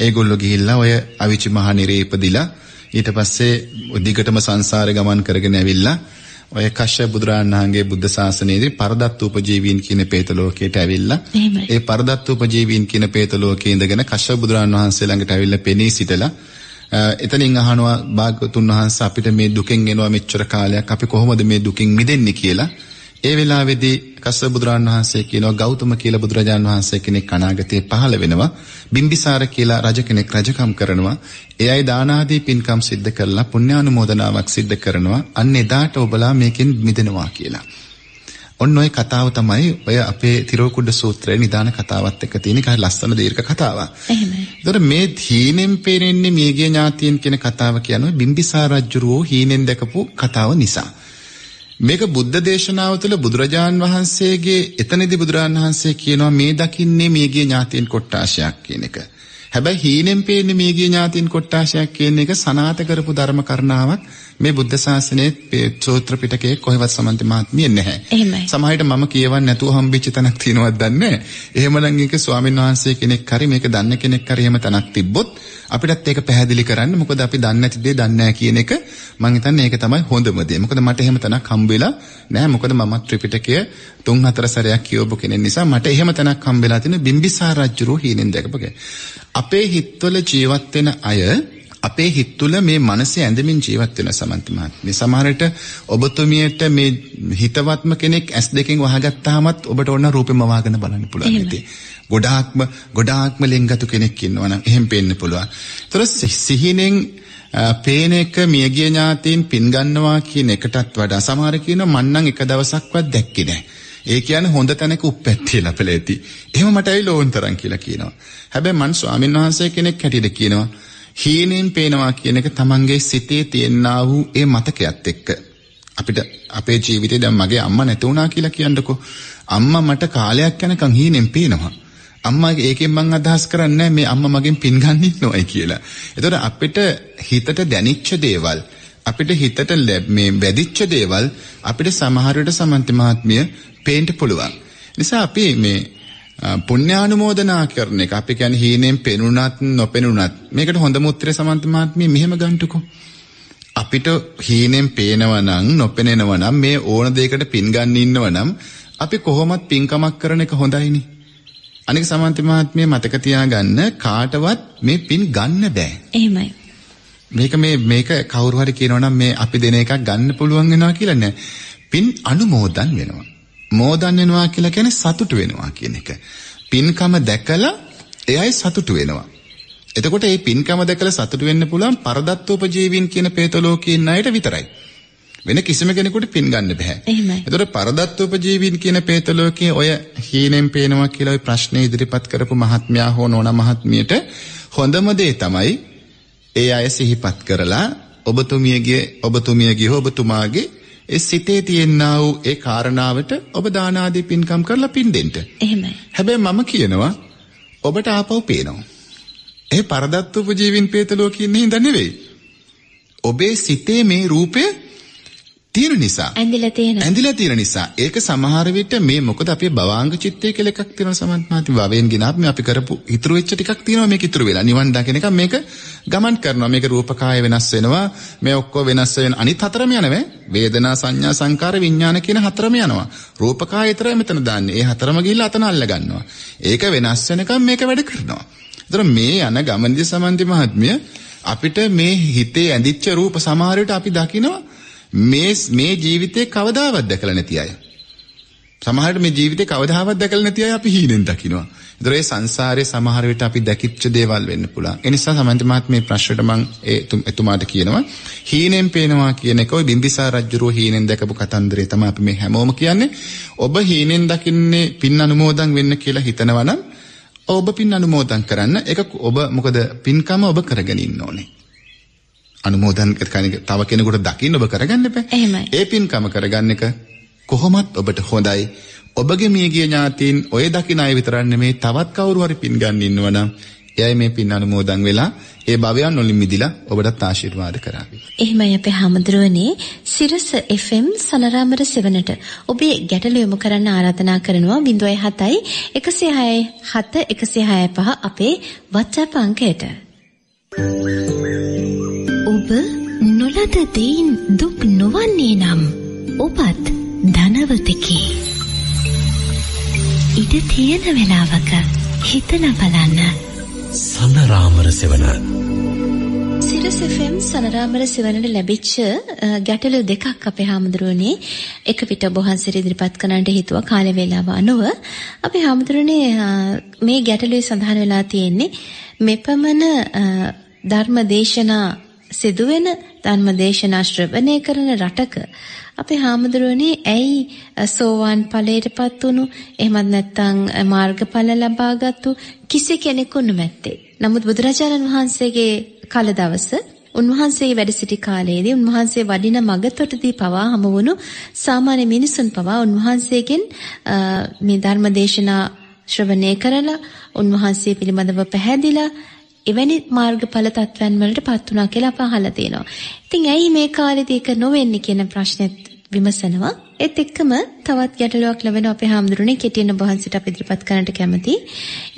ඒගොල්ලෝ ගිහිල්ලා ඔය අවිචි මහ නිරේ ඉපදිලා ඊට පස්සේ දිගටම සංසාරේ ගමන් කරගෙන ඇවිල්ලා ඔය කශ්‍යප බුදුරජාණන් වහන්සේගේ බුද්ධ ශාසනයේදී පරදත් උපජීවීන් කියන പ്രേත ලෝකයට ඇවිල්ලා ඒ පරදත් උපජීවීන් කියන പ്രേත ලෝකයේ ඉඳගෙන කශ්‍යප බුදුරජාණන් වහන්සේ ළඟට ඇවිල්ලා පෙනී සිටලා Uh, එතනින් අහනවා භාගතුන් වහන්සේ අපිට මේ දුකෙන් එනවා මෙච්චර කාලයක් අපි කොහොමද මේ දුකින් මිදෙන්නේ කියලා. ඒ වෙලාවේදී කස්සප බුදුරන් වහන්සේ කියනවා ගෞතම කියලා බුදුරජාන් වහන්සේ කෙනෙක් අනාගතයේ පහළ වෙනවා. බිම්බිසාර කියලා රජ කෙනෙක් රජකම් කරනවා. එයයි දාන ආදී පින්කම් සිද්ධ කරලා පුණ්‍යානුමෝදනාවක් සිද්ධ කරනවා. අන්න එදාට ඔබලා මේකෙන් මිදෙනවා කියලා. ඔන්න ඔය කතාව තමයි ඔය අපේ තිරෝකුඩ සූත්‍රයේ නිදාන කතාවත් එක්ක තියෙන කාර ලස්සන දීර්ඝ කතාවක්. එහෙමයි. ඒතර මේ හීනෙන් පේරෙන්නේ මියගේ ඥාතියන් කියන කතාව කියනවා බිම්බිසාර රජුරෝ හීනෙන් දැකපු කතාව නිසා. මේක බුද්ධ දේශනාව තුළ බුදුරජාන් වහන්සේගේ එතනදී බුදුරජාන් වහන්සේ කියනවා මේ දකින්නේ මියගේ ඥාතියන් කොට්ටාශයක් කියන එක. හැබැයි හීනෙන් පේන්නේ මියගිය ඥාතීන් කොට්ටාශයක් කියන එක සනාත කරපු ධර්ම කරණාවක් මේ බුද්ධ ශාසනයේ සූත්‍ර පිටකයේ කොහෙවත් සමන්ති මහත්මිය නැහැ. සමහරවිට මම කියවන්නේ නැතුව හම්බෙච්ච තැනක් තියෙනවද දන්නේ නැහැ. එහෙමනම් ඒක ස්වාමින්වහන්සේ කෙනෙක් හරි මේක දන්න කෙනෙක් හරි එහෙම තැනක් තිබ්බොත් අපිටත් ඒක පැහැදිලි කරන්න. මොකද අපි දන්නේ නැති දේ දන්නේ කියන එක මම හිතන්නේ ඒක තමයි හොඳම දේ. මොකද මට එහෙම තැනක් හම්බෙලා නෑ. මොකද මම ත්‍රිපිටකය තුන් හතර සැරයක් කියවපු කෙනෙක් නිසා මට එහෙම තැනක් හම්බෙලා තියෙන බිම්බිසාර රජුරෝ හීනෙන් දැකපගේ. අපේ හිතවල ජීවත් වෙන අය අපේ හිත් තුළ මේ මනසේ ඇඳමින් ජීවත් වෙන සමන්ත මහත්මිය. සමහරට ඔබතුමියට මේ හිතවත්ම කෙනෙක් ඇස් දෙකෙන් වහගත්තාමත් ඔබට ඕන රූපෙම වහගෙන බලන්න පුළුවන් ඉතින්. ගොඩාක්ම ගොඩාක්ම ලෙන්ගතු කෙනෙක් ඉන්නවා නම් එහෙම පේන්න පුළුවන්. ඒතර සිහිනෙන් පේන එක මියගිය ඥාතීන් පින් ගන්නවා කියන එකටත් වඩා සමහර කියනවා මන්නම් එක දවසක්වත් දැක්කේ නැහැ. ඒ කියන්නේ හොඳ තැනක උප්පැත්තේ ලැපලා ඇති. එහෙම මට ඇවිල්ලා ඕන්තරම් කියලා කියනවා. හැබැයි මං ස්වාමින්වහන්සේ කෙනෙක් හැටියට කියනවා හීනෙන් පේනවා කියන එක තමන්ගේ සිතේ තියෙනා වූ ඒ මතකයත් එක්ක අපිට අපේ ජීවිතේ දැන් මගේ අම්මා නැති වුණා කියලා කියන්නකෝ අම්මා මට කාලයක් යනකම් හීනෙන් පේනවා අම්මා ඒකෙන් මං අදහස් කරන්නේ මේ අම්මා මගෙන් පින් ගන්න ඉන්නවයි කියලා. ඒතකොට අපිට හිතට දැනිච්ච දේවල් අපිට හිතට මේ වැදිච්ච දේවල් අපිට සමහර විට සමන්ති මහත්මිය පේන්න පුළුවන්. නිසා අපි මේ පුණ්‍යානුමෝදනා කරන එක අපි කියන්නේ හීනෙන් පෙනුනත් නොපෙනුනත් මේකට හොඳම උත්තරේ සමන්ත මහත්මිය මෙහෙම ගන්නටකෝ අපිට හීනෙන් පේනවා නම් නොපෙනෙනවා නම් මේ ඕන දෙයකට පින් ගන්න ඉන්නවා නම් අපි කොහොමත් පින්කමක් කරන එක හොඳයිනේ අනික සමන්ත මහත්මිය මතක තියාගන්න කාටවත් මේ පින් ගන්න බෑ එහෙමයි මේක මේ මේක කවුරු හරි කියනවා නම් මේ අපි දෙන එකක් ගන්න පුළුවන් වෙනවා කියලා නෑ පින් අනුමෝදන් වෙනවා මෝදන් වෙනවා කියලා කියන්නේ සතුටු වෙනවා කියන එක. පින්කම දැකලා එයයි සතුටු වෙනවා. එතකොට මේ පින්කම දැකලා සතුටු වෙන්න පුළුවන් පරදත්තෝපජීවීන් කියන പ്രേතලෝකේ ඉන්න අයට විතරයි. වෙන කිසිම කෙනෙකුට පින් ගන්න බෑ. එහෙමයි. එතකොට පරදත්තෝපජීවීන් කියන പ്രേතලෝකේ ඔය හීනෙන් පේනවා කියලා ওই ප්‍රශ්නේ ඉදිරිපත් කරපු මහත්මයා හෝ නෝනා මහත්මියට හොඳම දේ තමයි ඒ අය සිහිපත් කරලා ඔබතුමියගේ ඔබතුමියගේ හෝ ඔබතුමාගේ ඒ සිතේ තියෙනා වූ ඒ කාරණාවට ඔබ දාන ආදී පින්කම් කරලා පින් දෙන්න. එහෙමයි. හැබැයි මම කියනවා ඔබට ආපහු පේනවා. ඒ පරදත්තු ජීවින් පේතලෝ කියන්නේ හින්දා නෙවෙයි. ඔබේ සිතේ මේ රූපය තියෙන නිසා. ඇඳිලා තියෙන. ඇඳිලා තියෙන නිසා. ඒක සමහර විට මේ මොකද අපේ භවාංග චිත්තය කියලා එකක් තියෙනවා සමන්මාති භවයෙන් ගෙනාපු මේ අපි කරපු ඉතුරු වෙච්ච ටිකක් තියෙනවා මේක ඉතුරු වෙලා. නිවන් දකින එක මේක ගමන් කරනවා. මේක රූපකාය වෙනස් වෙනවා. මේ ඔක්කොම වෙනස් වෙන අනිත් හතරම යනවා. වේදනා සංඥා සංකාර විඥාන කියන හතරම යනවා. රූපකාය විතරයි මෙතන දාන්නේ. ඒ හතරම ගිහිල්ලා අතන අල්ල ගන්නවා. ඒක වෙනස් වෙනකම් මේක වැඩ කරනවා. ඒතර මේ යන ගමනදී සමන්ති මහත්මිය අපිට මේ හිතේ ඇඳිච්ච රූප සමහර අපි දකිනවා මේ මේ ජීවිතේ කවදාවත් දැකලා නැති අය. සමහරට මේ ජීවිතේ කවදාවත් දැකලා නැති අය අපි හීනෙන් දකිනවා. ඒතර ඒ සංසාරේ සමහර විට අපි දැකිච්ච දේවල් වෙන්න පුළුවන්. ඒ නිසා සමන්ත මහත්මේ ප්‍රශ්නෙට මම එතුමාට කියනවා හීනෙන් පේනවා කියන එක ওই බිම්බිසාර රජුරෝ හීනෙන් දැකපු කතන්දරේ තමයි අපි මේ හැමෝම කියන්නේ. ඔබ හීනෙන් දකින්නේ පින් අනුමෝදන් වෙන්න කියලා හිතනවා නම් ඔබ පින් අනුමෝදන් කරන්න. ඒක ඔබ මොකද පින්කම ඔබ කරගෙන ඉන්න ඕනේ. අනුමෝදන් කරගෙන තව කෙනෙකුට දකින්න ඔබ කරගන්න එපා. එහෙමයි. ඒ පින්කම කරගන්න එක කොහොමත් ඔබට හොඳයි. ඔබගේ මියගිය ඥාතීන් ඔය දකින අය විතරක් නෙමේ තවත් කවුරු හරි පින් ගන්න ඉන්නවනම් එයයි මේ පින් අනුමෝදන් වෙලා ඒ භවයන් වලින් මිදිලා ඔබටත් ආශිර්වාද කරාවි. එහෙමයි අපේ හැමදෙරුවනේ සිරස FM සනරාමර සෙවණට ඔබේ ගැටලු යොමු කරන්න ආරාධනා කරනවා 0.7යි 106යි 7 165 අපේ WhatsApp අංකයට. Thank you. ඔබ නොලද දෙයින් දුක් නොවන්නේ නම් ඔබත් ධනවතකි. ඉඩ තියෙන වෙලාවක හිතන බලන්න. සනරාමර සෙවන සිරසෆම් සනරාමර සිවනට ලැබිච්ච ගැටලු දෙකක් අපේ හාමුදුරුවනේ එක පිට බොහන්සිර ඉදිරිපත් කරන්නට හිතුව කාල වේලාව අනුව අපේ හාමුදුරුවනේ මේ ගැටලුවේ සඳහන් වෙලා තියෙන්නේ මෙපමණ ධර්ම දේශනා සිදුවෙන ධර්මදේශනා ශ්‍රවණය කරන රටක අපේ හාමුදුරුවනේ ඇයි සෝවාන් ඵලයටපත් වුණු එහෙමත් නැත්නම් මාර්ගඵල ලබාගත්තු කිසි කෙනෙකු නොමැත්තේ. නමුත් බුදුරජාණන් වහන්සේගේ කල දවස උන්වහන්සේ වැඩ සිටි කාලයේදී උන්වහන්සේ වඩින මගතොටදී පවා හමු වුණු සාමාන්‍ය මිනිසුන් පවා උන්වහන්සේගෙන් මේ ධර්මදේශනා ශ්‍රවණය කරලා උන්වහන්සේ පිළිබඳව පැහැදිලා එවැනි මාර්ගඵල තත්වයන් වලට පත් වුණා කියලා අප අහලා තියෙනවා. ඉතින් ඇයි මේ කාලෙදී ඒක නොවෙන්නේ කියන ප්‍රශ්නෙත් විමසනවා. ඒත් එක්කම තවත් ගැටලුවක් ලැබෙන අපේ හාමුදුරනේ කෙටියෙන් ඔබ වහන්සේට අපි ඉදිරිපත් කරන්නට කැමතියි.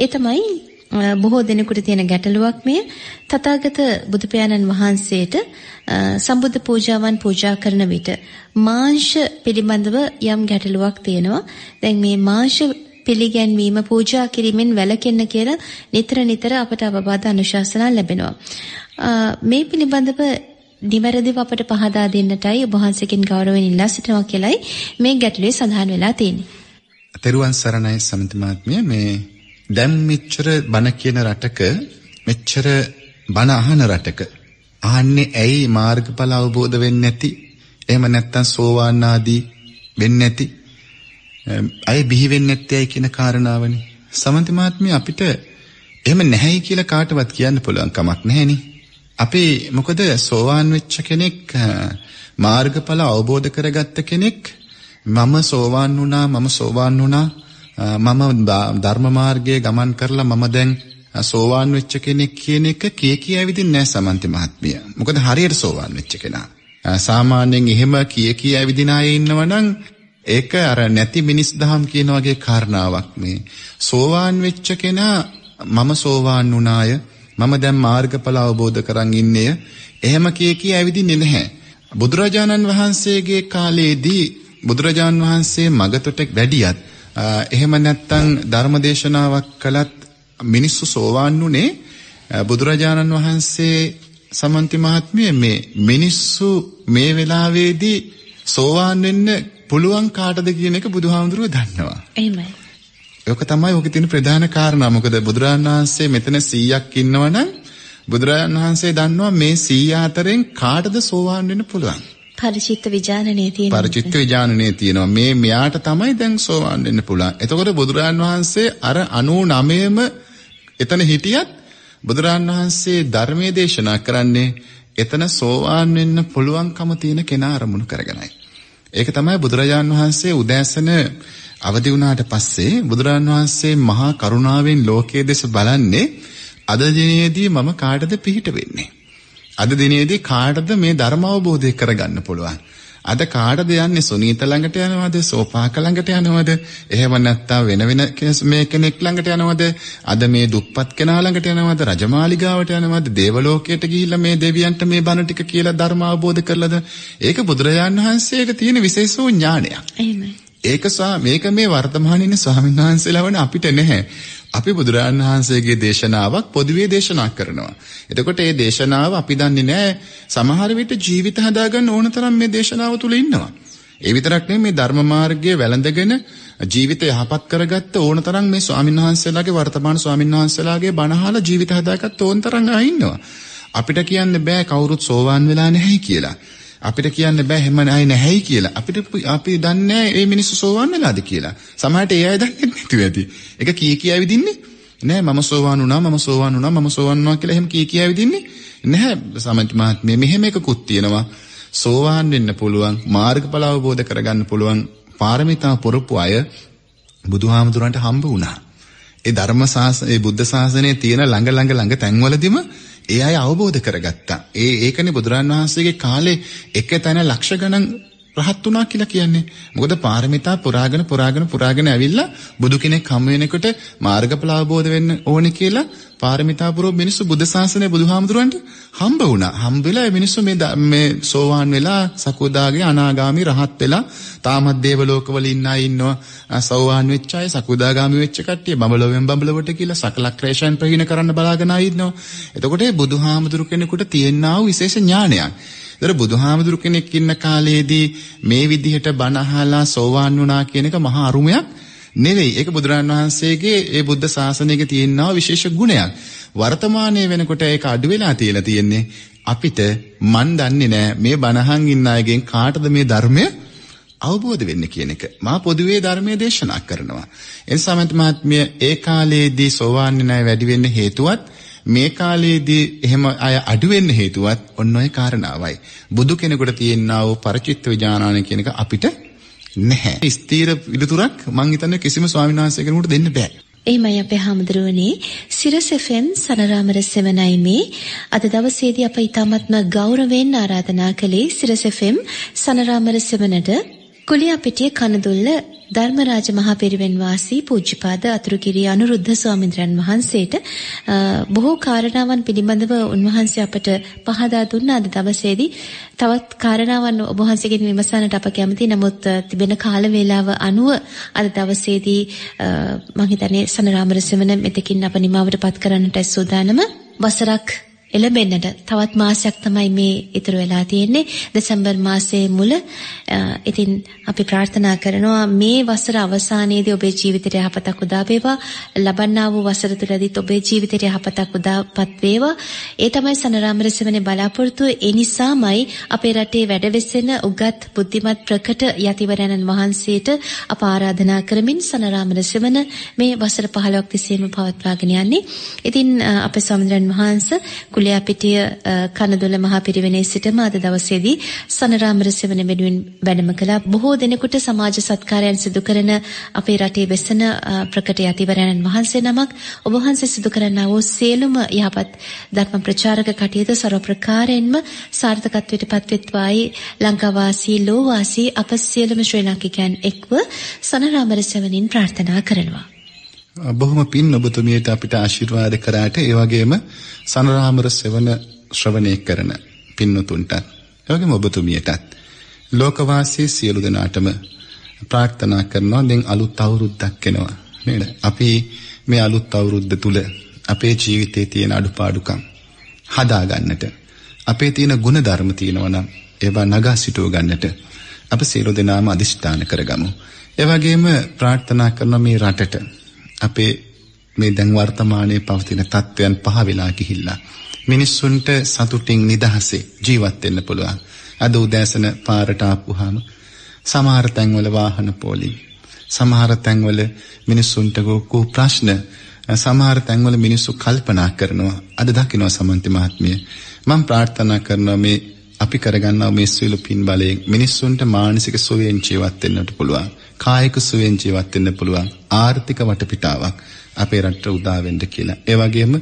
ඒ තමයි බොහෝ දෙනෙකුට තියෙන ගැටලුවක් මෙය තථාගත බුදු පියාණන් වහන්සේට සම්බුද්ධ පූජාවන් පූජා කරන විට මාංශ පිළිබඳව යම් ගැටලුවක් තියෙනවා. දැන් මේ මාංශ පිළිගැන්වීම පූජා කිරීමෙන් වැළකෙන්න කියලා නිතර නිතර අපට අවබෝධ අනුශාසනා ලැබෙනවා. මේ පිළිබඳව නිවැරදිව අපට පහදා දෙන්නටයි ඔබ වහන්සේකින් ගෞරවයෙන් ඉල්ලා සිටිනවා කියලයි මේ ගැටලුවේ සඳහන් වෙලා තියෙන්නේ. තෙරුවන් සරණයි සමිතිමාත්මිය මේ දැන් මෙච්චර බණ කියන රටක මෙච්චර බණ අහන රටක ආන්නේ ඇයි මාර්ගඵල අවබෝධ වෙන්නේ නැති? එහෙම නැත්තම් සෝවාන් ආදී වෙන්නේ නැති? අය බිහි වෙන්නේ නැත්තේයි කියන කාරණාවනේ. සමන්ති මාත්මිය අපිට එහෙම නැහැයි කියලා කාටවත් කියන්න පුළුවන් කමක් නැහෙනේ. අපේ මොකද සෝවාන් වෙච්ච කෙනෙක් මාර්ගඵල අවබෝධ කරගත්ත කෙනෙක් මම සෝවාන් වුණා මම සෝවාන් වුණා මම ධර්ම මාර්ගයේ ගමන් කරලා මම දැන් සෝවාන් වෙච්ච කෙනෙක් කියන එක කී කියවිදින්නේ නැහැ සමන්ති මහත්මිය. මොකද හරියට සෝවාන් වෙච්ච කෙනා. සාමාන්‍යයෙන් එහෙම කී කියවිදින අය ඉන්නවනම් ඒක අර නැති මිනිස් දහම් කියන වගේ කාරණාවක් මේ. සෝවාන් වෙච්ච කෙනා මම සෝවාන් වුණාය. මම දැන් මාර්ගඵල අවබෝධ කරන් ඉන්නේ. එහෙම කී කී ඇවිදින්නේ නැහැ. බුදුරජාණන් වහන්සේගේ කාලයේදී බුදුරජාන් වහන්සේ මගතොට වැඩියත් එහෙම නැත්තම් ධර්මදේශනාවක් කළත් මිනිස්සු සෝවාන් උනේ බුදුරජාණන් වහන්සේ සමන්ති මහත්මිය මේ මිනිස්සු මේ වෙලාවේදී සෝවාන් වෙන්න පුළුවන් කාටද කියන එක බුදුහාමුදුරුවෝ දන්නවා. එහෙමයි. ඒක තමයි ඔකේ තියෙන ප්‍රධාන කාරණා. මොකද බුදුරජාණන් වහන්සේ මෙතන 100ක් ඉන්නවනම් බුදුරජාණන් වහන්සේ දන්නවා මේ 100 අතරින් කාටද සෝවාන් වෙන්න පුළුවන්. පරිචිත්ත විඥානනේ තියෙනවා. පරිචිත්ත විඥානනේ තියෙනවා. මේ මෙයාට තමයි දැන් සෝවාන් වෙන්න පුළුවන්. එතකොට බුදුරජාණන් වහන්සේ අර 99ම එතන හිටියත් බුදුරජාණන් වහන්සේ ධර්මයේ දේශනා කරන්නේ එතන සෝවාන් වෙන්න පුළුවන්කම තියෙන කෙනා අරමුණු කරගෙනයි. ඒක තමයි බුදුරජාන් වහන්සේ උදෑසන අවදි වුණාට පස්සේ බුදුරජාන් වහන්සේ මහා කරුණාවෙන් ලෝකයේ දෙස බලන්නේ අද දිනේදී මම කාටද පිහිට වෙන්නේ? අද දිනේදී කාටද මේ ධර්ම අවබෝධය කරගන්න පුළුවන්? අද කාටද යන්නේ සුනීත ළඟට යනවද සෝපාක ළඟට යනවද එහෙම නැත්නම් වෙන වෙන මේ කෙනෙක් ළඟට යනවද අද මේ දුප්පත් කෙනා ළඟට යනවද රජමාලිගාවට යනවද දේවලෝකයට ගිහිල්ලා මේ දෙවියන්ට මේ බණ ටික කියලා ධර්ම අවබෝධ කරලාද ඒක බුදුරජාන් වහන්සේට තියෙන විශේෂ ඥානයක් එහෙමයි ඒක මේක මේ වර්තමානයේ ස්වාමීන් වහන්සේලා වන අපිට නැහැ අපි බුදුරජාණන් වහන්සේගේ දේශනාවක් පොදුවේ දේශනා කරනවා. එතකොට මේ දේශනාව අපි දන්නේ නැහැ. සමහර විට ජීවිත හදාගන්න ඕන තරම් මේ දේශනාව තුල ඉන්නවා. ඒ විතරක් නෙමෙයි මේ ධර්ම මාර්ගයේ වැළඳගෙන ජීවිත යහපත් කරගත්ත ඕන තරම් මේ ස්වාමින්වහන්සේලාගේ වර්තමාන ස්වාමින්වහන්සේලාගේ බණහල ජීවිත හදාගත්ත ඕන තරම් ආ ඉන්නවා. අපිට කියන්න බෑ කවුරුත් සෝවාන් වෙලා නැහැ කියලා. අපිට කියන්න බෑ හැම අය නැහැයි කියලා. අපිට අපි දන්නේ මේ මිනිස්සු සෝවාන් වෙලාද කියලා. සමහරට ඒ අය දන්නේ නැතුව ඇති. ඒක කී කියා විදින්නේ නෑ මම සෝවාන් වුණා මම සෝවාන් වුණා මම සෝවාන් වුණා කියලා එහෙම කී කියා විදින්නේ නැහැ සමන්ත මහත්මිය. මෙහෙම එකකුත් තියෙනවා. සෝවාන් වෙන්න පුළුවන්, මාර්ගඵල අවබෝධ කරගන්න පුළුවන්, පාරමිතා පුරපු අය බුදුහාමුදුරන්ට හම්බ වුණා. ඒ ධර්ම ශාසනයේ බුද්ධ ශාසනයේ තියෙන ළඟ ළඟ ළඟ තැන්වලදීම ඒ අය අවබෝධ කරගත්තා. ඒ ඒකනේ බුදුරන් වහන්සේගේ කාලේ එක තැන ලක්ෂ ගණන් රහත් වුණා කියලා කියන්නේ. මොකද පාරමිතා පුරාගෙන පුරාගෙන පුරාගෙන ඇවිල්ලා බුදු කෙනෙක් හමු වෙනකොට මාර්ගඵල අවබෝධ වෙන්න ඕනේ කියලා පාරමිතා පුරෝ මිනිස්සු බුද්ධ ශාසනය බුදුහාමුදුරන්ට හම්බ වුණා. හම්බ වෙලා මිනිස්සු මේ මේ සෝවාන් වෙලා සකුදාගේ අනාගාමි රහත් වෙලා තාමත් දේව ලෝකවල ඉන්න අය ඉන්නවා. සෝවාන් වෙච්ච අය සකුදාගාමි වෙච්ච කට්ටිය බඹලොවෙන් බඹලවට කියලා සකලක්‍රේෂයන් ප්‍රහීන කරන්න බලාගෙන ආයි ඉන්නවා. එතකොට බුදුහාමුදුරු කෙනෙකුට තියෙනා වූ විශේෂ ඥානයක්. ඒතර බුදුහාමුදුරු කෙනෙක් ඉන්න කාලේදී මේ විදිහට බණ අහලා සෝවාන් වුණා කියන එක මහා අරුමයක් නෙවෙයි. ඒක බුදුරන් වහන්සේගේ ඒ බුද්ධ ශාසනයේ තියෙනා විශේෂ ගුණයක්. වර්තමානයේ වෙනකොට ඒක අඩු වෙලා තියලා තියෙන්නේ. අපිට මන් දන්නේ නෑ මේ බණහන් ඉන්න අයගෙන් කාටද මේ ධර්මය අවබෝධ වෙන්න කියන එක මා පොදුවේ ධර්මයේ දේශනා කරනවා. එනිසා මන්ත මහත්මිය ඒ කාලයේදී සෝවාන් නැය වැඩි වෙන්න හේතුවත් මේ කාලයේදී එහෙම අය අඩු වෙන්න හේතුවත් ඔන්න ඔය කාරණාවයි. බුදු කෙනෙකුට තියෙනා වූ පරිචිත්ත විඥානන කියන එක අපිට නැහැ. ස්ථීර පිළිතුරක් මං හිතන්නේ කිසිම ස්වාමීන් වහන්සේ කෙනෙකුට දෙන්න බෑ. එහෙමයි අපේ හාමුදුරුවනේ සිරස් FM සනරාමර සෙවණයි මේ අද දවසේදී අප ඊ타මත්ම ගෞරවයෙන් ආරාධනා කළේ සිරස් FM සනරාමර සෙවණට කුලියාපිටිය කනදුල්ල ධර්මරාජ මහ පෙරවෙන් වාසී පූජ්‍යපාද අතුරුගිරි අනුරුද්ධ ස්වාමීන් වහන්සේට බොහෝ කාරණාවන් පිළිබඳව උන්වහන්සේ අපට පහදා දුන්න අද දවසේදී තවත් කාරණාවන් ඔබ වහන්සේගෙන් විමසන්නට අප කැමතියි. නමුත් තිබෙන කාල වේලාව අනුව අද දවසේදී මම හිතන්නේ සනරාමර සෙමන මෙතකින් අප නිමාවටපත් කරන්නට සූදානම වසරක් එළඹෙන්නට තවත් මාසයක් තමයි මේ ඉතුරු වෙලා තියෙන්නේ දෙසැම්බර් මාසයේ මුල. ඉතින් අපි ප්‍රාර්ථනා කරනවා මේ වසර අවසානයේදී ඔබේ ජීවිතයට යහපතක් උදා වේවා. ලබන්නා වූ වසර තුලදීත් ඔබේ ජීවිතයට යහපතක් උදාපත් වේවා. ඒ තමයි සනරාම රසවනේ බලාපොරොත්තු. ඒ නිසාමයි අපේ රටේ වැඩවෙසෙන උගත් බුද්ධිමත් ප්‍රකට යතිවරණන් වහන්සේට අප ආරාධනා කරමින් සනරාම රසවන මේ වසර 15ක් තිස්සේම පවත්වාගෙන යන්නේ. ඉතින් අපේ ස්වාමීන් වහන්සේ කුලයාපිටිය කනදොල මහා පිරිවෙනේ සිටම අද දවසේදී සනරාමර සෙවන වෙනුවෙන් වැඩම කළා. බොහෝ දිනෙකට සමාජ සත්කාරයන් සිදු කරන අපේ රටේ වෙසෙන ප්‍රකට යතිවරයන්න් වහන්සේ නමක් ඔබ වහන්සේ සිදු කරන්නා වූ සියලුම යහපත් ධර්ම ප්‍රචාරක කටයුතු ਸਰව ප්‍රකාරයෙන්ම සාර්ථකත්වයට පත්වෙත්වායි ලංකාවාසී ලෝවාසී අප සියලුම ශ්‍රී ලාංකිකයන් එක්ව සනරාමර සෙවණින් ප්‍රාර්ථනා කරනවා. බොහොම පින් ඔබතුමියට අපිට ආශිර්වාද කරාට ඒ වගේම සනරාමර සෙවණ ශ්‍රවණය කරන පින්නතුන්ටත් ඒ වගේම ඔබතුමියටත් ලෝකවාසී සියලු දෙනාටම ප්‍රාර්ථනා කරනවා දැන් අලුත් අවුරුද්දක් එනවා නේද අපි මේ අලුත් අවුරුද්ද තුල අපේ ජීවිතේ තියෙන අඩුපාඩුකම් හදා ගන්නට අපේ තියෙන ගුණ ධර්ම තියෙනවා නම් ඒවා නගා සිටුව ගන්නට අප සියලු දෙනාම අදිෂ්ඨාන කරගමු ඒ වගේම ප්‍රාර්ථනා කරන මේ රටට අපේ මේ දැන් වර්තමානයේ පවතින තත්ත්වයන් පහ වෙලා ගිහිල්ලා මිනිස්සුන්ට සතුටින් නිදහසේ ජීවත් වෙන්න පුළුවන්. අද උදෑසන පාරට ආපුවාම සමහර තැන්වල වාහන පොලිම් සමහර තැන්වල මිනිස්සුන්ට කෝ ප්‍රශ්න සමහර තැන්වල මිනිස්සු කල්පනා කරනවා අද දකිනවා සමන්ති මහත්මිය මම ප්‍රාර්ථනා කරනවා මේ අපි කරගන්නා මේ සියලු පින් බලයෙන් මිනිස්සුන්ට මානසික සුවයෙන් ජීවත් වෙන්නට පුළුවන් කායික සුවෙන් ජීවත් වෙන්න පුළුවන් ආර්ථික වටපිටාවක් අපේ රටට උදා වෙන්න කියලා. ඒ වගේම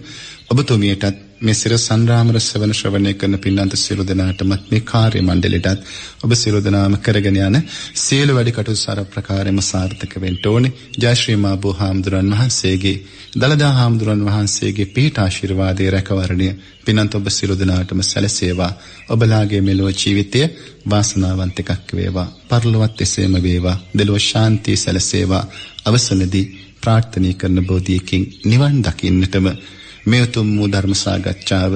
ඔබතුමියටත් මේ සිර සංරාමර සවන ශ්‍රවණය කරන පින්නන්ත සියලු දෙනාටම මේ කාර්ය මණ්ඩලයටත් ඔබ සියලු දෙනාම කරගෙන යන සියලු වැඩ කටයුතු සාර ප්‍රකාරෙම සාර්ථක වෙන්න ඕනේ. ජය ශ්‍රී මාබෝ හාමුදුරන් වහන්සේගේ දලදා හාමුදුරන් වහන්සේගේ පිහිට ආශිර්වාදයේ රැකවරණය පින්නන්ත ඔබ සියලු දෙනාටම සැලසේවා. ඔබලාගේ මෙලොව ජීවිතය වාසනාවන්ත එකක් වේවා. පරලොවත් එසේම වේවා. දෙලොව ශාන්තිය සැලසේවා. අවසනදී ප්‍රාර්ථනා කරන බෝධියකින් නිවන් දකින්නටම මේ උතුම් වූ ධර්ම සාකච්ඡාව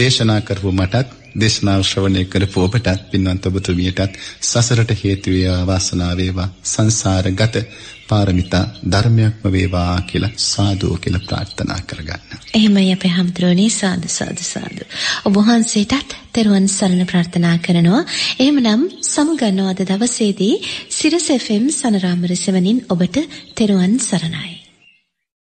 දේශනා කරපු මටත් දේශනාව ශ්‍රවණය කරපු ඔබටත් පින්වත් ඔබතුමියටත් සසරට හේතු වේවා වාසනාව වේවා සංසාරගත පාරමිතා ධර්මයක්ම වේවා කියලා සාදු කියලා ප්‍රාර්ථනා කරගන්න. එහෙමයි අපේ හැමදෙරෝනේ සාදු සාදු සාදු. ඔබ වහන්සේටත් තෙරුවන් සරණ ප්‍රාර්ථනා කරනවා. එහෙමනම් සමුගන්නවා අද දවසේදී සිරස FM සනරාමර සෙවණින් ඔබට තෙරුවන් සරණයි.